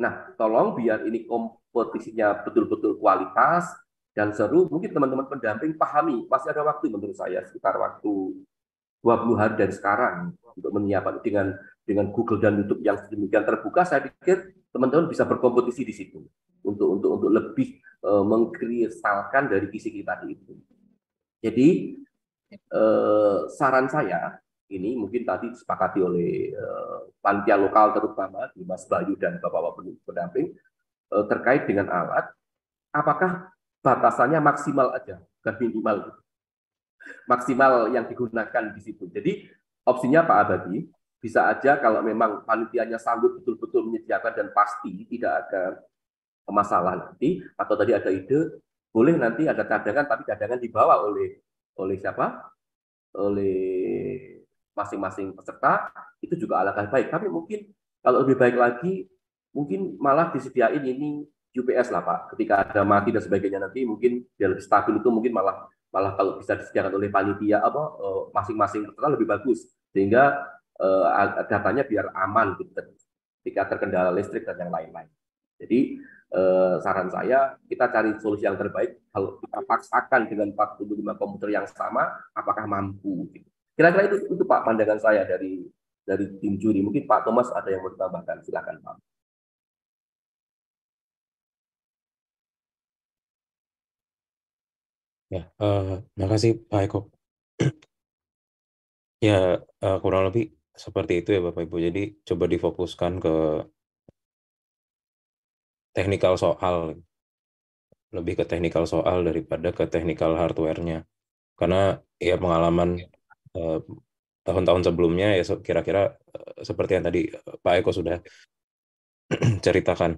[SPEAKER 2] Nah, tolong biar ini kompetisinya betul-betul kualitas dan seru. Mungkin teman-teman pendamping pahami, pasti ada waktu menurut saya sekitar waktu 20 hari dari sekarang untuk menyiapkan dengan dengan Google dan YouTube yang sedemikian terbuka, saya pikir teman-teman bisa berkompetisi di situ untuk untuk untuk lebih E, mengkristalkan dari dari kisi tadi itu. Jadi e, saran saya ini mungkin tadi disepakati oleh e, panitia lokal terutama di Mas Bayu dan Bapak-bapak pendamping terkait dengan alat, apakah batasannya maksimal aja, dan minimal? Gitu. Maksimal yang digunakan di situ. Jadi opsinya Pak Abadi bisa aja kalau memang panitianya sanggup betul-betul menyediakan dan pasti tidak ada masalah nanti atau tadi ada ide boleh nanti ada cadangan tapi cadangan dibawa oleh oleh siapa oleh masing-masing peserta itu juga alangkah baik tapi mungkin kalau lebih baik lagi mungkin malah disediain ini UPS lah Pak ketika ada mati dan sebagainya nanti mungkin biar lebih stabil itu mungkin malah malah kalau bisa disediakan oleh panitia apa eh, masing-masing peserta lebih bagus sehingga eh, datanya biar aman gitu ketika terkendala listrik dan yang lain-lain jadi eh, saran saya kita cari solusi yang terbaik. Kalau kita paksakan dengan 45 komputer yang sama, apakah mampu? Kira-kira itu, itu Pak pandangan saya dari dari tim juri. Mungkin Pak Thomas ada yang mau ditambahkan, silakan Pak.
[SPEAKER 7] Ya, uh, kasih Pak Eko. ya, uh, kurang lebih seperti itu ya Bapak Ibu. Jadi coba difokuskan ke teknikal soal lebih ke teknikal soal daripada ke teknikal hardware karena ya pengalaman tahun iya. eh, tahun-tahun sebelumnya ya kira-kira eh, seperti yang tadi Pak Eko sudah ceritakan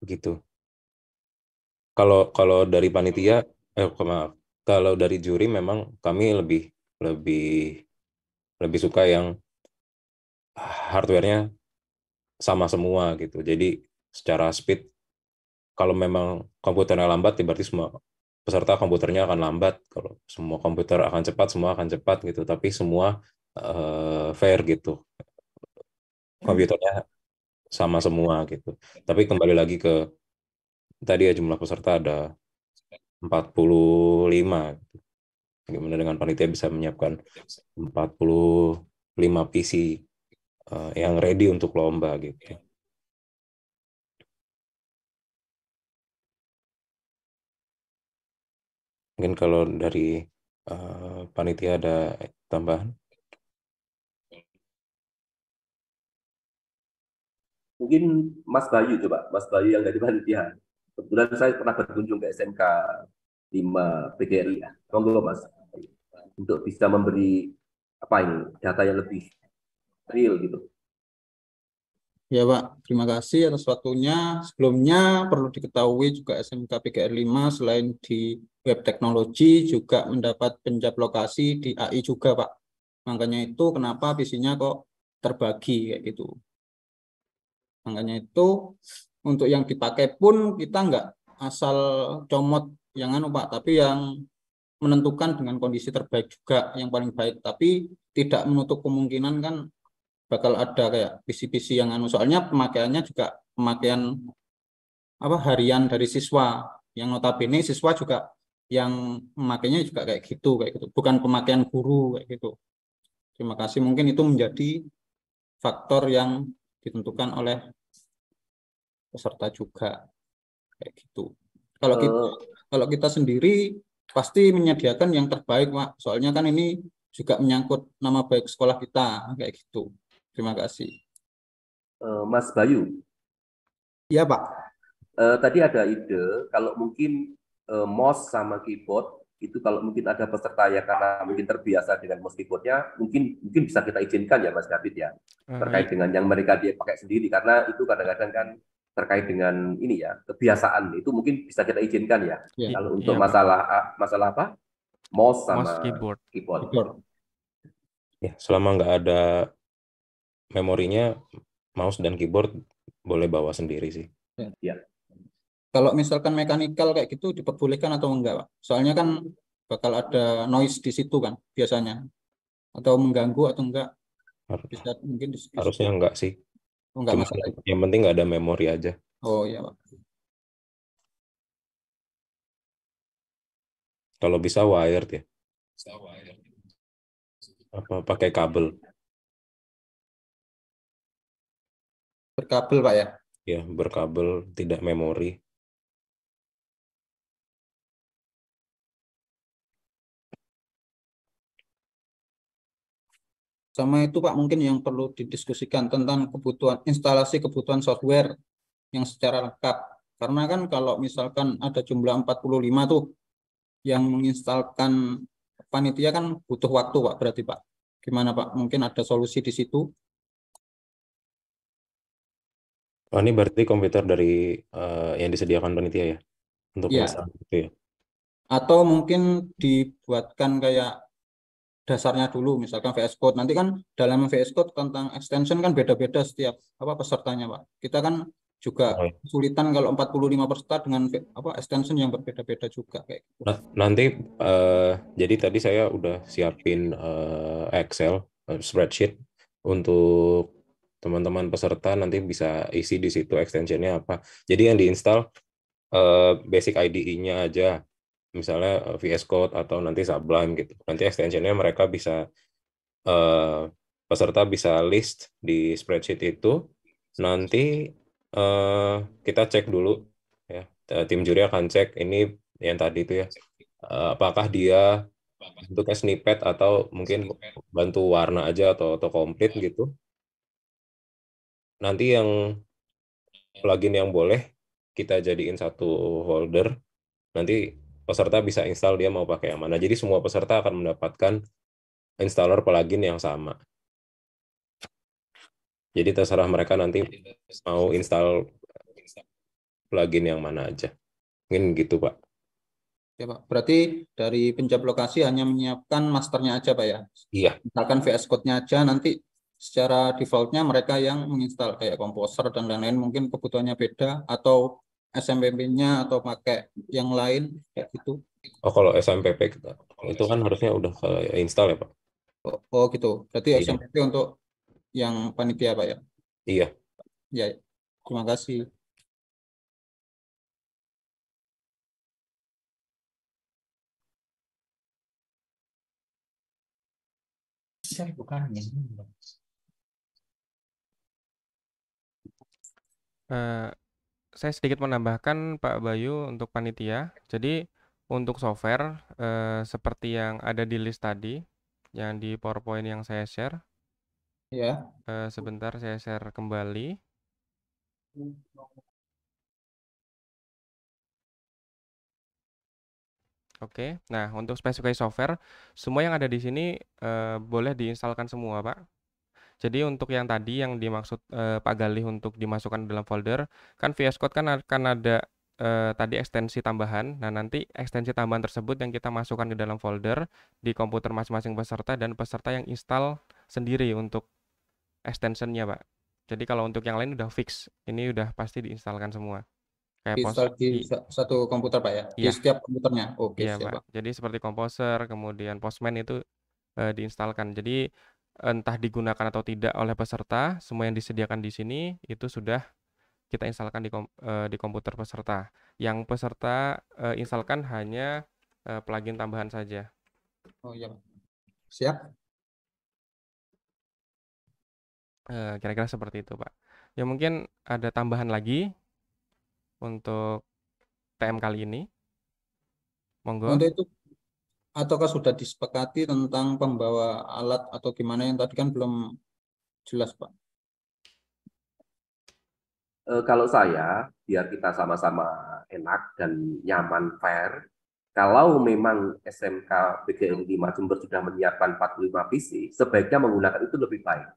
[SPEAKER 7] begitu kalau kalau dari panitia eh maaf kalau dari juri memang kami lebih lebih lebih suka yang hardware sama semua gitu. Jadi secara speed kalau memang komputernya lambat, ya berarti semua peserta komputernya akan lambat. Kalau semua komputer akan cepat, semua akan cepat gitu. Tapi semua uh, fair gitu. Komputernya sama semua gitu. Tapi kembali lagi ke tadi ya jumlah peserta ada 45. Gitu. Bagaimana dengan panitia bisa menyiapkan lima PC uh, yang ready untuk lomba gitu ya. Mungkin kalau dari uh, panitia ada tambahan?
[SPEAKER 2] Mungkin Mas Bayu coba, Mas Bayu yang dari panitia. Kebetulan saya pernah berkunjung ke SMK 5 PGRI ya. Monggo Mas untuk bisa memberi apa ini data yang lebih real gitu.
[SPEAKER 6] Ya Pak, terima kasih atas waktunya. Sebelumnya perlu diketahui juga SMK PGR 5 selain di web teknologi juga mendapat penjab lokasi di AI juga Pak. Makanya itu kenapa visinya kok terbagi kayak gitu. Makanya itu untuk yang dipakai pun kita nggak asal comot yang anu Pak, tapi yang menentukan dengan kondisi terbaik juga yang paling baik. Tapi tidak menutup kemungkinan kan bakal ada kayak PC-PC yang anu soalnya pemakaiannya juga pemakaian apa harian dari siswa yang notabene siswa juga yang memakainya juga kayak gitu kayak gitu bukan pemakaian guru kayak gitu terima kasih mungkin itu menjadi faktor yang ditentukan oleh peserta juga kayak gitu kalau kita uh. Eh. kalau kita sendiri pasti menyediakan yang terbaik pak soalnya kan ini juga menyangkut nama baik sekolah kita kayak
[SPEAKER 2] gitu Terima kasih. Eh, Mas Bayu. Iya, Pak. Eh, tadi ada ide, kalau mungkin eh, mouse sama keyboard itu kalau mungkin ada peserta ya karena mungkin terbiasa dengan mouse keyboardnya mungkin mungkin bisa kita izinkan ya Mas David ya terkait dengan yang mereka dia pakai sendiri karena itu kadang-kadang kan terkait dengan ini ya kebiasaan itu mungkin bisa kita izinkan ya, ya kalau untuk ya, masalah ah, masalah apa
[SPEAKER 7] mouse sama mouse keyboard, keyboard. keyboard. Ya, selama nggak ada memorinya mouse dan keyboard boleh bawa sendiri sih.
[SPEAKER 5] Ya.
[SPEAKER 6] Kalau misalkan mechanical kayak gitu diperbolehkan atau enggak, Pak? Soalnya kan bakal ada noise di situ kan biasanya. Atau mengganggu atau enggak?
[SPEAKER 5] bisa mungkin di, situ.
[SPEAKER 7] harusnya enggak sih. Oh, enggak Cuma masalah. Yang penting enggak ada memori aja. Oh iya, Pak. Kalau bisa
[SPEAKER 5] wired ya. Bisa wired. Apa pakai kabel? Berkabel, Pak ya? Ya, berkabel, tidak memori. Sama itu Pak mungkin
[SPEAKER 6] yang perlu didiskusikan tentang kebutuhan instalasi kebutuhan software yang secara lengkap. Karena kan kalau misalkan ada jumlah 45 tuh yang menginstalkan panitia kan butuh waktu Pak berarti Pak. Gimana Pak? Mungkin ada solusi di situ?
[SPEAKER 7] Oh, ini berarti komputer dari uh, yang disediakan panitia ya untuk ya. itu ya. Atau mungkin
[SPEAKER 6] dibuatkan kayak dasarnya dulu misalkan VS Code. Nanti kan dalam VS Code tentang extension kan beda-beda setiap apa pesertanya, Pak. Kita kan juga oh, iya. kesulitan kalau 45 peserta dengan apa extension yang berbeda-beda juga kayak gitu.
[SPEAKER 7] Nah, nanti uh, jadi tadi saya udah siapin uh, Excel uh, spreadsheet untuk teman-teman peserta nanti bisa isi di situ extensionnya apa. Jadi yang diinstal eh, basic IDE-nya aja, misalnya eh, VS Code atau nanti Sublime gitu. Nanti extensionnya mereka bisa eh, peserta bisa list di spreadsheet itu. Nanti kita cek dulu ya. Tim juri akan cek ini yang tadi itu ya. apakah dia bentuknya snippet atau mungkin bantu warna aja atau atau komplit gitu nanti yang plugin yang boleh kita jadiin satu holder nanti peserta bisa install dia mau pakai yang mana jadi semua peserta akan mendapatkan installer plugin yang sama jadi terserah mereka nanti mau install plugin yang mana aja mungkin gitu pak
[SPEAKER 6] ya pak berarti
[SPEAKER 7] dari pencap
[SPEAKER 6] lokasi hanya menyiapkan masternya aja pak ya iya misalkan VS Code-nya aja nanti secara defaultnya mereka yang menginstal kayak komposer dan lain-lain mungkin kebutuhannya beda atau SMPP-nya atau pakai yang lain kayak
[SPEAKER 7] gitu. Oh kalau SMPP kalau itu kan harusnya udah eh, install ya pak? Oh, oh gitu. jadi iya. SMPP
[SPEAKER 6] untuk
[SPEAKER 5] yang panitia pak ya? Iya. Ya terima kasih. Saya bukan
[SPEAKER 1] uh, saya sedikit menambahkan Pak Bayu untuk panitia. Jadi untuk software, uh, seperti yang ada di list tadi, yang di PowerPoint yang saya share. Iya. Uh, sebentar saya share kembali. Oke. Nah, untuk spesifikasi software, semua yang ada di sini, uh, boleh diinstalkan semua, Pak. Jadi untuk yang tadi yang dimaksud eh, Pak Galih untuk dimasukkan dalam folder, kan VS Code kan akan ada eh, tadi ekstensi tambahan. Nah, nanti ekstensi tambahan tersebut yang kita masukkan ke dalam folder di komputer masing-masing peserta dan peserta yang install sendiri untuk extensionnya, Pak. Jadi kalau untuk yang lain udah fix, ini udah pasti diinstalkan semua. Kayak install di satu komputer Pak ya? Iya. Di setiap komputernya? Oke, okay, ya, Pak. Jadi seperti komposer, kemudian postman itu uh, diinstalkan. Jadi entah digunakan atau tidak oleh peserta, semua yang disediakan di sini itu sudah kita instalkan di, kom eh, di komputer peserta. Yang peserta uh, eh, instalkan hanya uh, plugin tambahan saja. Oh iya, siap. Kira-kira uh, seperti itu, Pak. Ya mungkin ada tambahan lagi untuk TM kali ini. Monggo. Untuk itu
[SPEAKER 6] ataukah sudah disepakati tentang pembawa alat atau gimana yang tadi kan belum jelas Pak?
[SPEAKER 2] E, kalau saya, biar kita sama-sama enak dan nyaman fair, kalau memang SMK BGL di Jember sudah menyiapkan 45 PC, sebaiknya menggunakan itu lebih baik.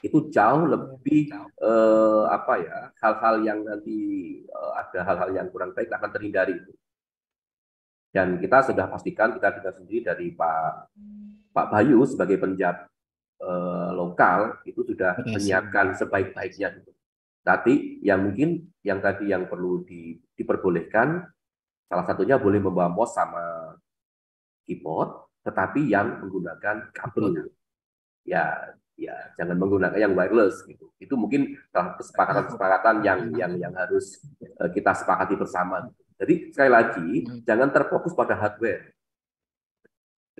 [SPEAKER 2] Itu jauh lebih eh, apa ya hal-hal yang nanti eh, ada hal-hal yang kurang baik akan terhindari itu. Dan kita sudah pastikan kita kita sendiri dari Pak Pak Bayu sebagai penjab eh, lokal itu sudah yes. menyiapkan sebaik-baiknya gitu. Tadi yang mungkin yang tadi yang perlu di, diperbolehkan salah satunya boleh membawa mouse sama keyboard, tetapi yang menggunakan kabelnya. Ya, ya jangan menggunakan yang wireless gitu. Itu mungkin kesepakatan-kesepakatan yang yang yang harus eh, kita sepakati bersama. Gitu. Jadi sekali lagi hmm. jangan terfokus pada hardware.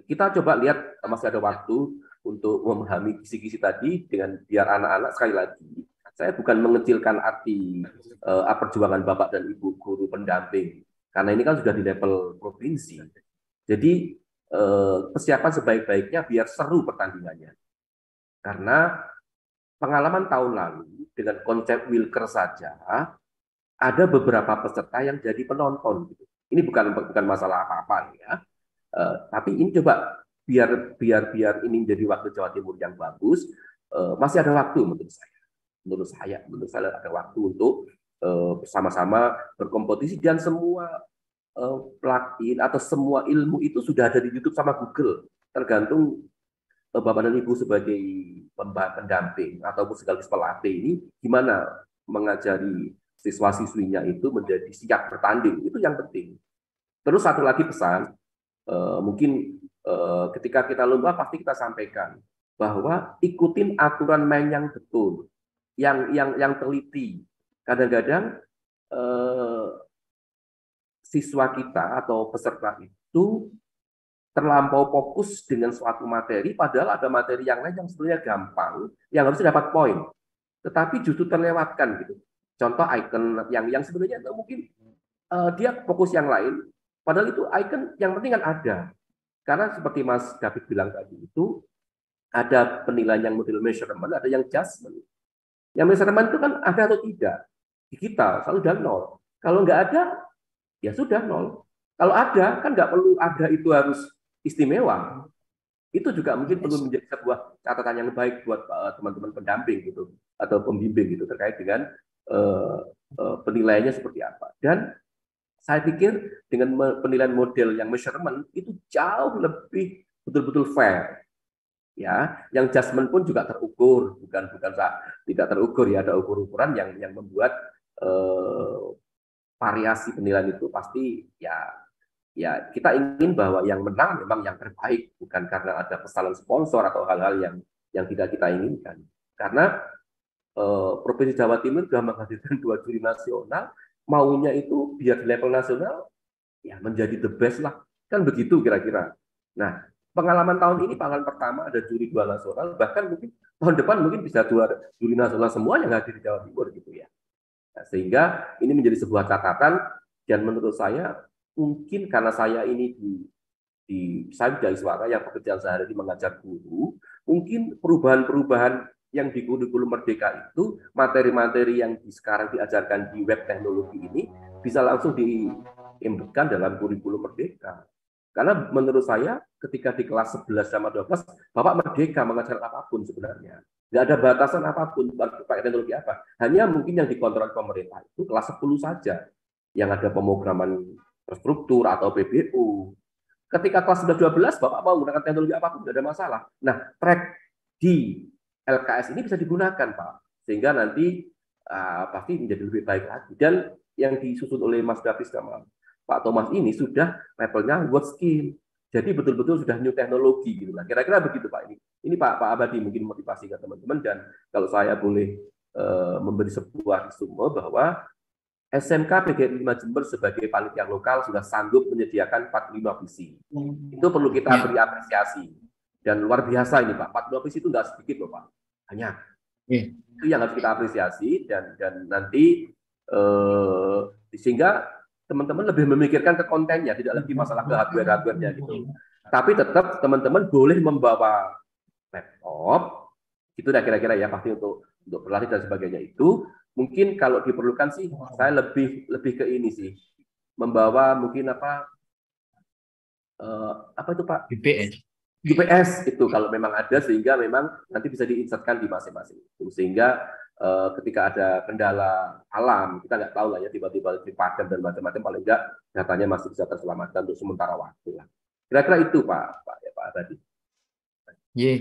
[SPEAKER 2] Kita coba lihat masih ada waktu untuk memahami kisi-kisi tadi dengan biar anak-anak sekali lagi saya bukan mengecilkan arti uh, perjuangan bapak dan ibu guru pendamping karena ini kan sudah di level provinsi. Jadi persiapan eh, sebaik-baiknya biar seru pertandingannya. Karena pengalaman tahun lalu dengan konsep wilker saja ada beberapa peserta yang jadi penonton. Gitu. Ini bukan bukan masalah apa-apa ya. Uh, tapi ini coba biar biar biar ini menjadi waktu Jawa Timur yang bagus, uh, masih ada waktu menurut saya. Menurut saya, menurut saya ada waktu untuk uh, bersama-sama berkompetisi dan semua uh, plugin atau semua ilmu itu sudah ada di YouTube sama Google. Tergantung uh, Bapak dan Ibu sebagai pendamping ataupun sekaligus pelatih ini gimana mengajari siswa-siswinya itu menjadi siap bertanding. Itu yang penting. Terus satu lagi pesan, eh, mungkin eh, ketika kita lomba pasti kita sampaikan bahwa ikutin aturan main yang betul, yang yang yang teliti. Kadang-kadang eh, siswa kita atau peserta
[SPEAKER 5] itu
[SPEAKER 2] terlampau fokus dengan suatu materi, padahal ada materi yang lain yang sebenarnya gampang, yang harus dapat poin, tetapi justru terlewatkan gitu contoh icon yang yang sebenarnya mungkin uh, dia fokus yang lain padahal itu icon yang penting kan ada karena seperti Mas David bilang tadi itu ada penilaian yang model measurement ada yang adjustment yang measurement itu kan ada atau tidak digital selalu dan nol kalau nggak ada ya sudah nol kalau ada kan nggak perlu ada itu harus istimewa itu juga mungkin perlu menjadi sebuah catatan yang baik buat eh, teman-teman pendamping gitu atau pembimbing gitu terkait dengan Eh, eh, penilaiannya seperti apa. Dan saya pikir dengan penilaian model yang measurement itu jauh lebih betul-betul fair. Ya, yang judgment pun juga terukur, bukan bukan tidak terukur ya, ada ukur-ukuran yang yang membuat eh, variasi penilaian itu pasti ya ya kita ingin bahwa yang menang memang yang terbaik bukan karena ada pesanan sponsor atau hal-hal yang yang tidak kita inginkan. Karena Eh, Provinsi Jawa Timur sudah menghadirkan dua juri nasional, maunya itu biar di level nasional ya menjadi the best lah. Kan begitu kira-kira. Nah, pengalaman tahun ini pangan pertama ada juri dua nasional, bahkan mungkin tahun depan mungkin bisa dua juri nasional semua yang hadir di Jawa Timur gitu ya. Nah, sehingga ini menjadi sebuah catatan dan menurut saya mungkin karena saya ini di di saya dari suara yang pekerjaan sehari-hari mengajar guru, mungkin perubahan-perubahan yang di kurikulum merdeka itu materi-materi yang sekarang diajarkan di web teknologi ini bisa langsung diimbekan dalam kurikulum merdeka. Karena menurut saya ketika di kelas 11 sama 12, Bapak merdeka mengajar apapun sebenarnya. Tidak ada batasan apapun pakai teknologi apa. Hanya mungkin yang dikontrol pemerintah itu kelas 10 saja. Yang ada pemrograman terstruktur atau PBU. Ketika kelas 11 12 Bapak mau menggunakan teknologi apapun tidak ada masalah. Nah, track di LKS ini bisa digunakan Pak sehingga nanti uh, pasti menjadi lebih baik lagi dan yang disusun oleh Mas Davis sama Pak Thomas ini sudah levelnya world skill jadi betul-betul sudah new teknologi gitu lah kira-kira begitu Pak ini ini Pak Pak Abadi mungkin motivasi ke teman-teman dan kalau saya boleh uh, memberi sebuah resume bahwa SMK PGN 5 Jember sebagai panitia lokal sudah sanggup menyediakan 45 visi. Hmm. Itu perlu kita ya. beri apresiasi dan luar biasa ini Pak, 40 PC itu nggak sedikit loh Pak, banyak. Yeah. Itu yang harus kita apresiasi dan dan nanti eh, sehingga teman-teman lebih memikirkan ke kontennya, tidak lagi masalah ke hardware-hardwarenya gitu. Tapi tetap teman-teman boleh membawa laptop, itu dah kira-kira ya pasti untuk untuk berlatih dan sebagainya itu. Mungkin kalau diperlukan sih, saya lebih lebih ke ini sih, membawa mungkin apa uh, apa itu Pak? GPS. UPS itu kalau memang ada sehingga memang nanti bisa diinsertkan di masing-masing itu sehingga uh, ketika ada kendala alam kita nggak tahu lah ya tiba-tiba dipadam dan macam-macam paling nggak datanya masih bisa terselamatkan untuk sementara waktu lah kira-kira itu pak pak ya pak tadi yeah.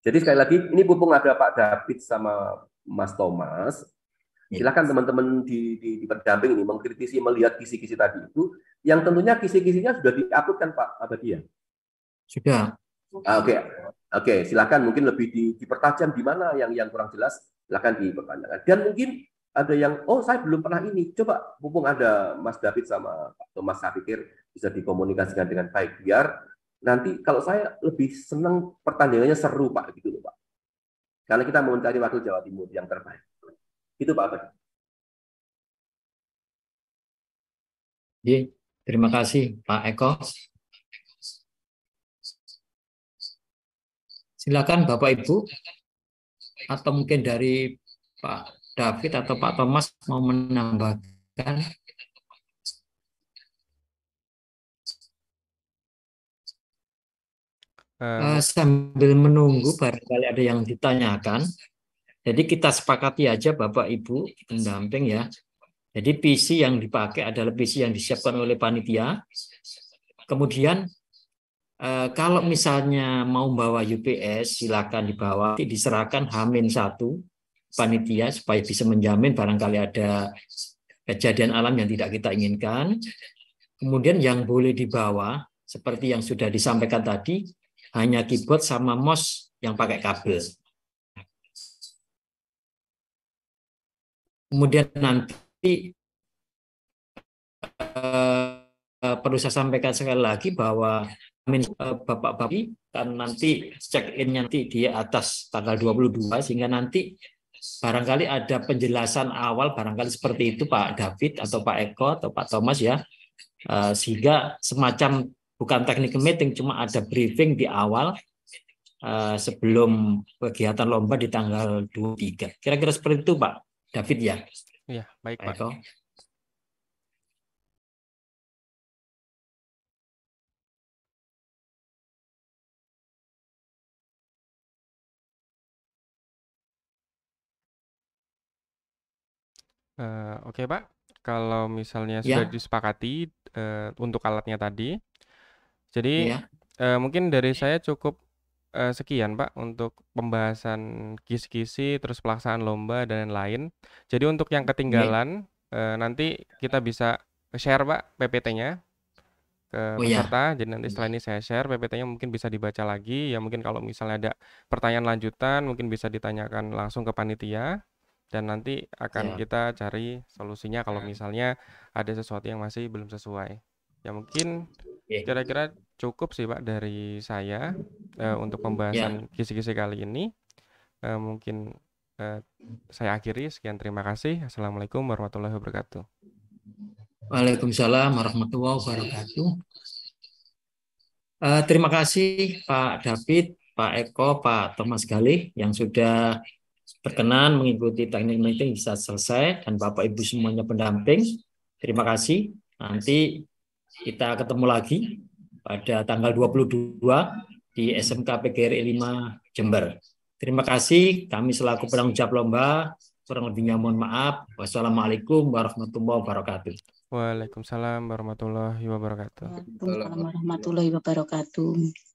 [SPEAKER 2] jadi sekali lagi ini pupung ada pak David sama Mas Thomas iya. silakan teman-teman di, di, di pendamping ini mengkritisi melihat kisi-kisi tadi itu yang tentunya kisi-kisinya sudah diupload kan Pak ya sudah. Ah, oke. Okay. Oke, okay, silakan mungkin lebih di, dipertajam di mana yang yang kurang jelas, silakan dipertanyakan. Dan mungkin ada yang oh saya belum pernah ini. Coba mumpung ada Mas David sama atau Mas Safikir bisa dikomunikasikan dengan baik biar nanti kalau saya lebih senang pertandingannya seru Pak gitu loh Pak. Karena kita mau mencari wakil Jawa Timur yang terbaik. Itu Pak Abad.
[SPEAKER 5] Terima kasih Pak Eko. Silakan Bapak Ibu
[SPEAKER 4] atau mungkin dari Pak David atau Pak Thomas mau menambahkan
[SPEAKER 5] Uh, sambil menunggu barangkali ada yang ditanyakan.
[SPEAKER 4] Jadi kita sepakati aja Bapak Ibu pendamping ya. Jadi PC yang dipakai adalah PC yang disiapkan oleh panitia. Kemudian Eh, kalau misalnya mau bawa UPS, silakan dibawa. Diserahkan hamin satu panitia supaya bisa menjamin barangkali ada kejadian alam yang tidak kita inginkan. Kemudian yang boleh dibawa, seperti yang sudah disampaikan tadi, hanya keyboard sama mouse yang pakai kabel. Kemudian nanti uh, perlu saya sampaikan sekali lagi bahwa bapak-bapak eh, dan nanti check in nanti di atas tanggal 22 sehingga nanti barangkali ada penjelasan awal barangkali seperti itu Pak David atau Pak Eko atau Pak Thomas ya eh, sehingga semacam bukan teknik meeting cuma ada briefing di awal eh, sebelum kegiatan lomba
[SPEAKER 5] di tanggal 23 kira-kira seperti itu Pak David ya Iya, baik Pak Eko. Pak
[SPEAKER 1] oke eh, oke, Pak. Kalau misalnya ya. sudah disepakati, uh, untuk alatnya tadi. Jadi, uh, mungkin dari ya. saya cukup, uh, sekian, Pak, untuk pembahasan kisi-kisi, terus pelaksanaan lomba dan lain-lain. Jadi untuk yang ketinggalan ketinggalan, uh, nanti kita bisa share, Pak, PPT-nya ke Oh, ya. peserta. Jadi nanti hmm. setelah ini saya share PPT-nya mungkin bisa dibaca lagi, ya mungkin kalau misalnya ada pertanyaan lanjutan mungkin bisa ditanyakan langsung ke panitia dan nanti akan yeah. kita cari solusinya kalau iya. misalnya ada sesuatu yang masih belum sesuai. Ya mungkin kira-kira cukup sih Pak dari saya uh, untuk iya. pembahasan kisi-kisi kali ini. Uh, mungkin uh, saya akhiri sekian terima kasih. Assalamualaikum warahmatullahi wabarakatuh.
[SPEAKER 6] Waalaikumsalam warahmatullahi wabarakatuh.
[SPEAKER 4] Uh, terima kasih Pak David, Pak Eko, Pak Thomas Galih yang sudah berkenan mengikuti teknik meeting bisa selesai dan Bapak Ibu semuanya pendamping. Terima kasih. Nanti kita ketemu lagi pada tanggal 22 di SMK PGRI 5 Jember. Terima kasih. Kami selaku penanggung jawab lomba kurang lebihnya mohon maaf. Wassalamualaikum warahmatullahi
[SPEAKER 3] wabarakatuh.
[SPEAKER 1] Waalaikumsalam warahmatullahi wabarakatuh.
[SPEAKER 6] Waalaikumsalam warahmatullahi
[SPEAKER 3] wabarakatuh.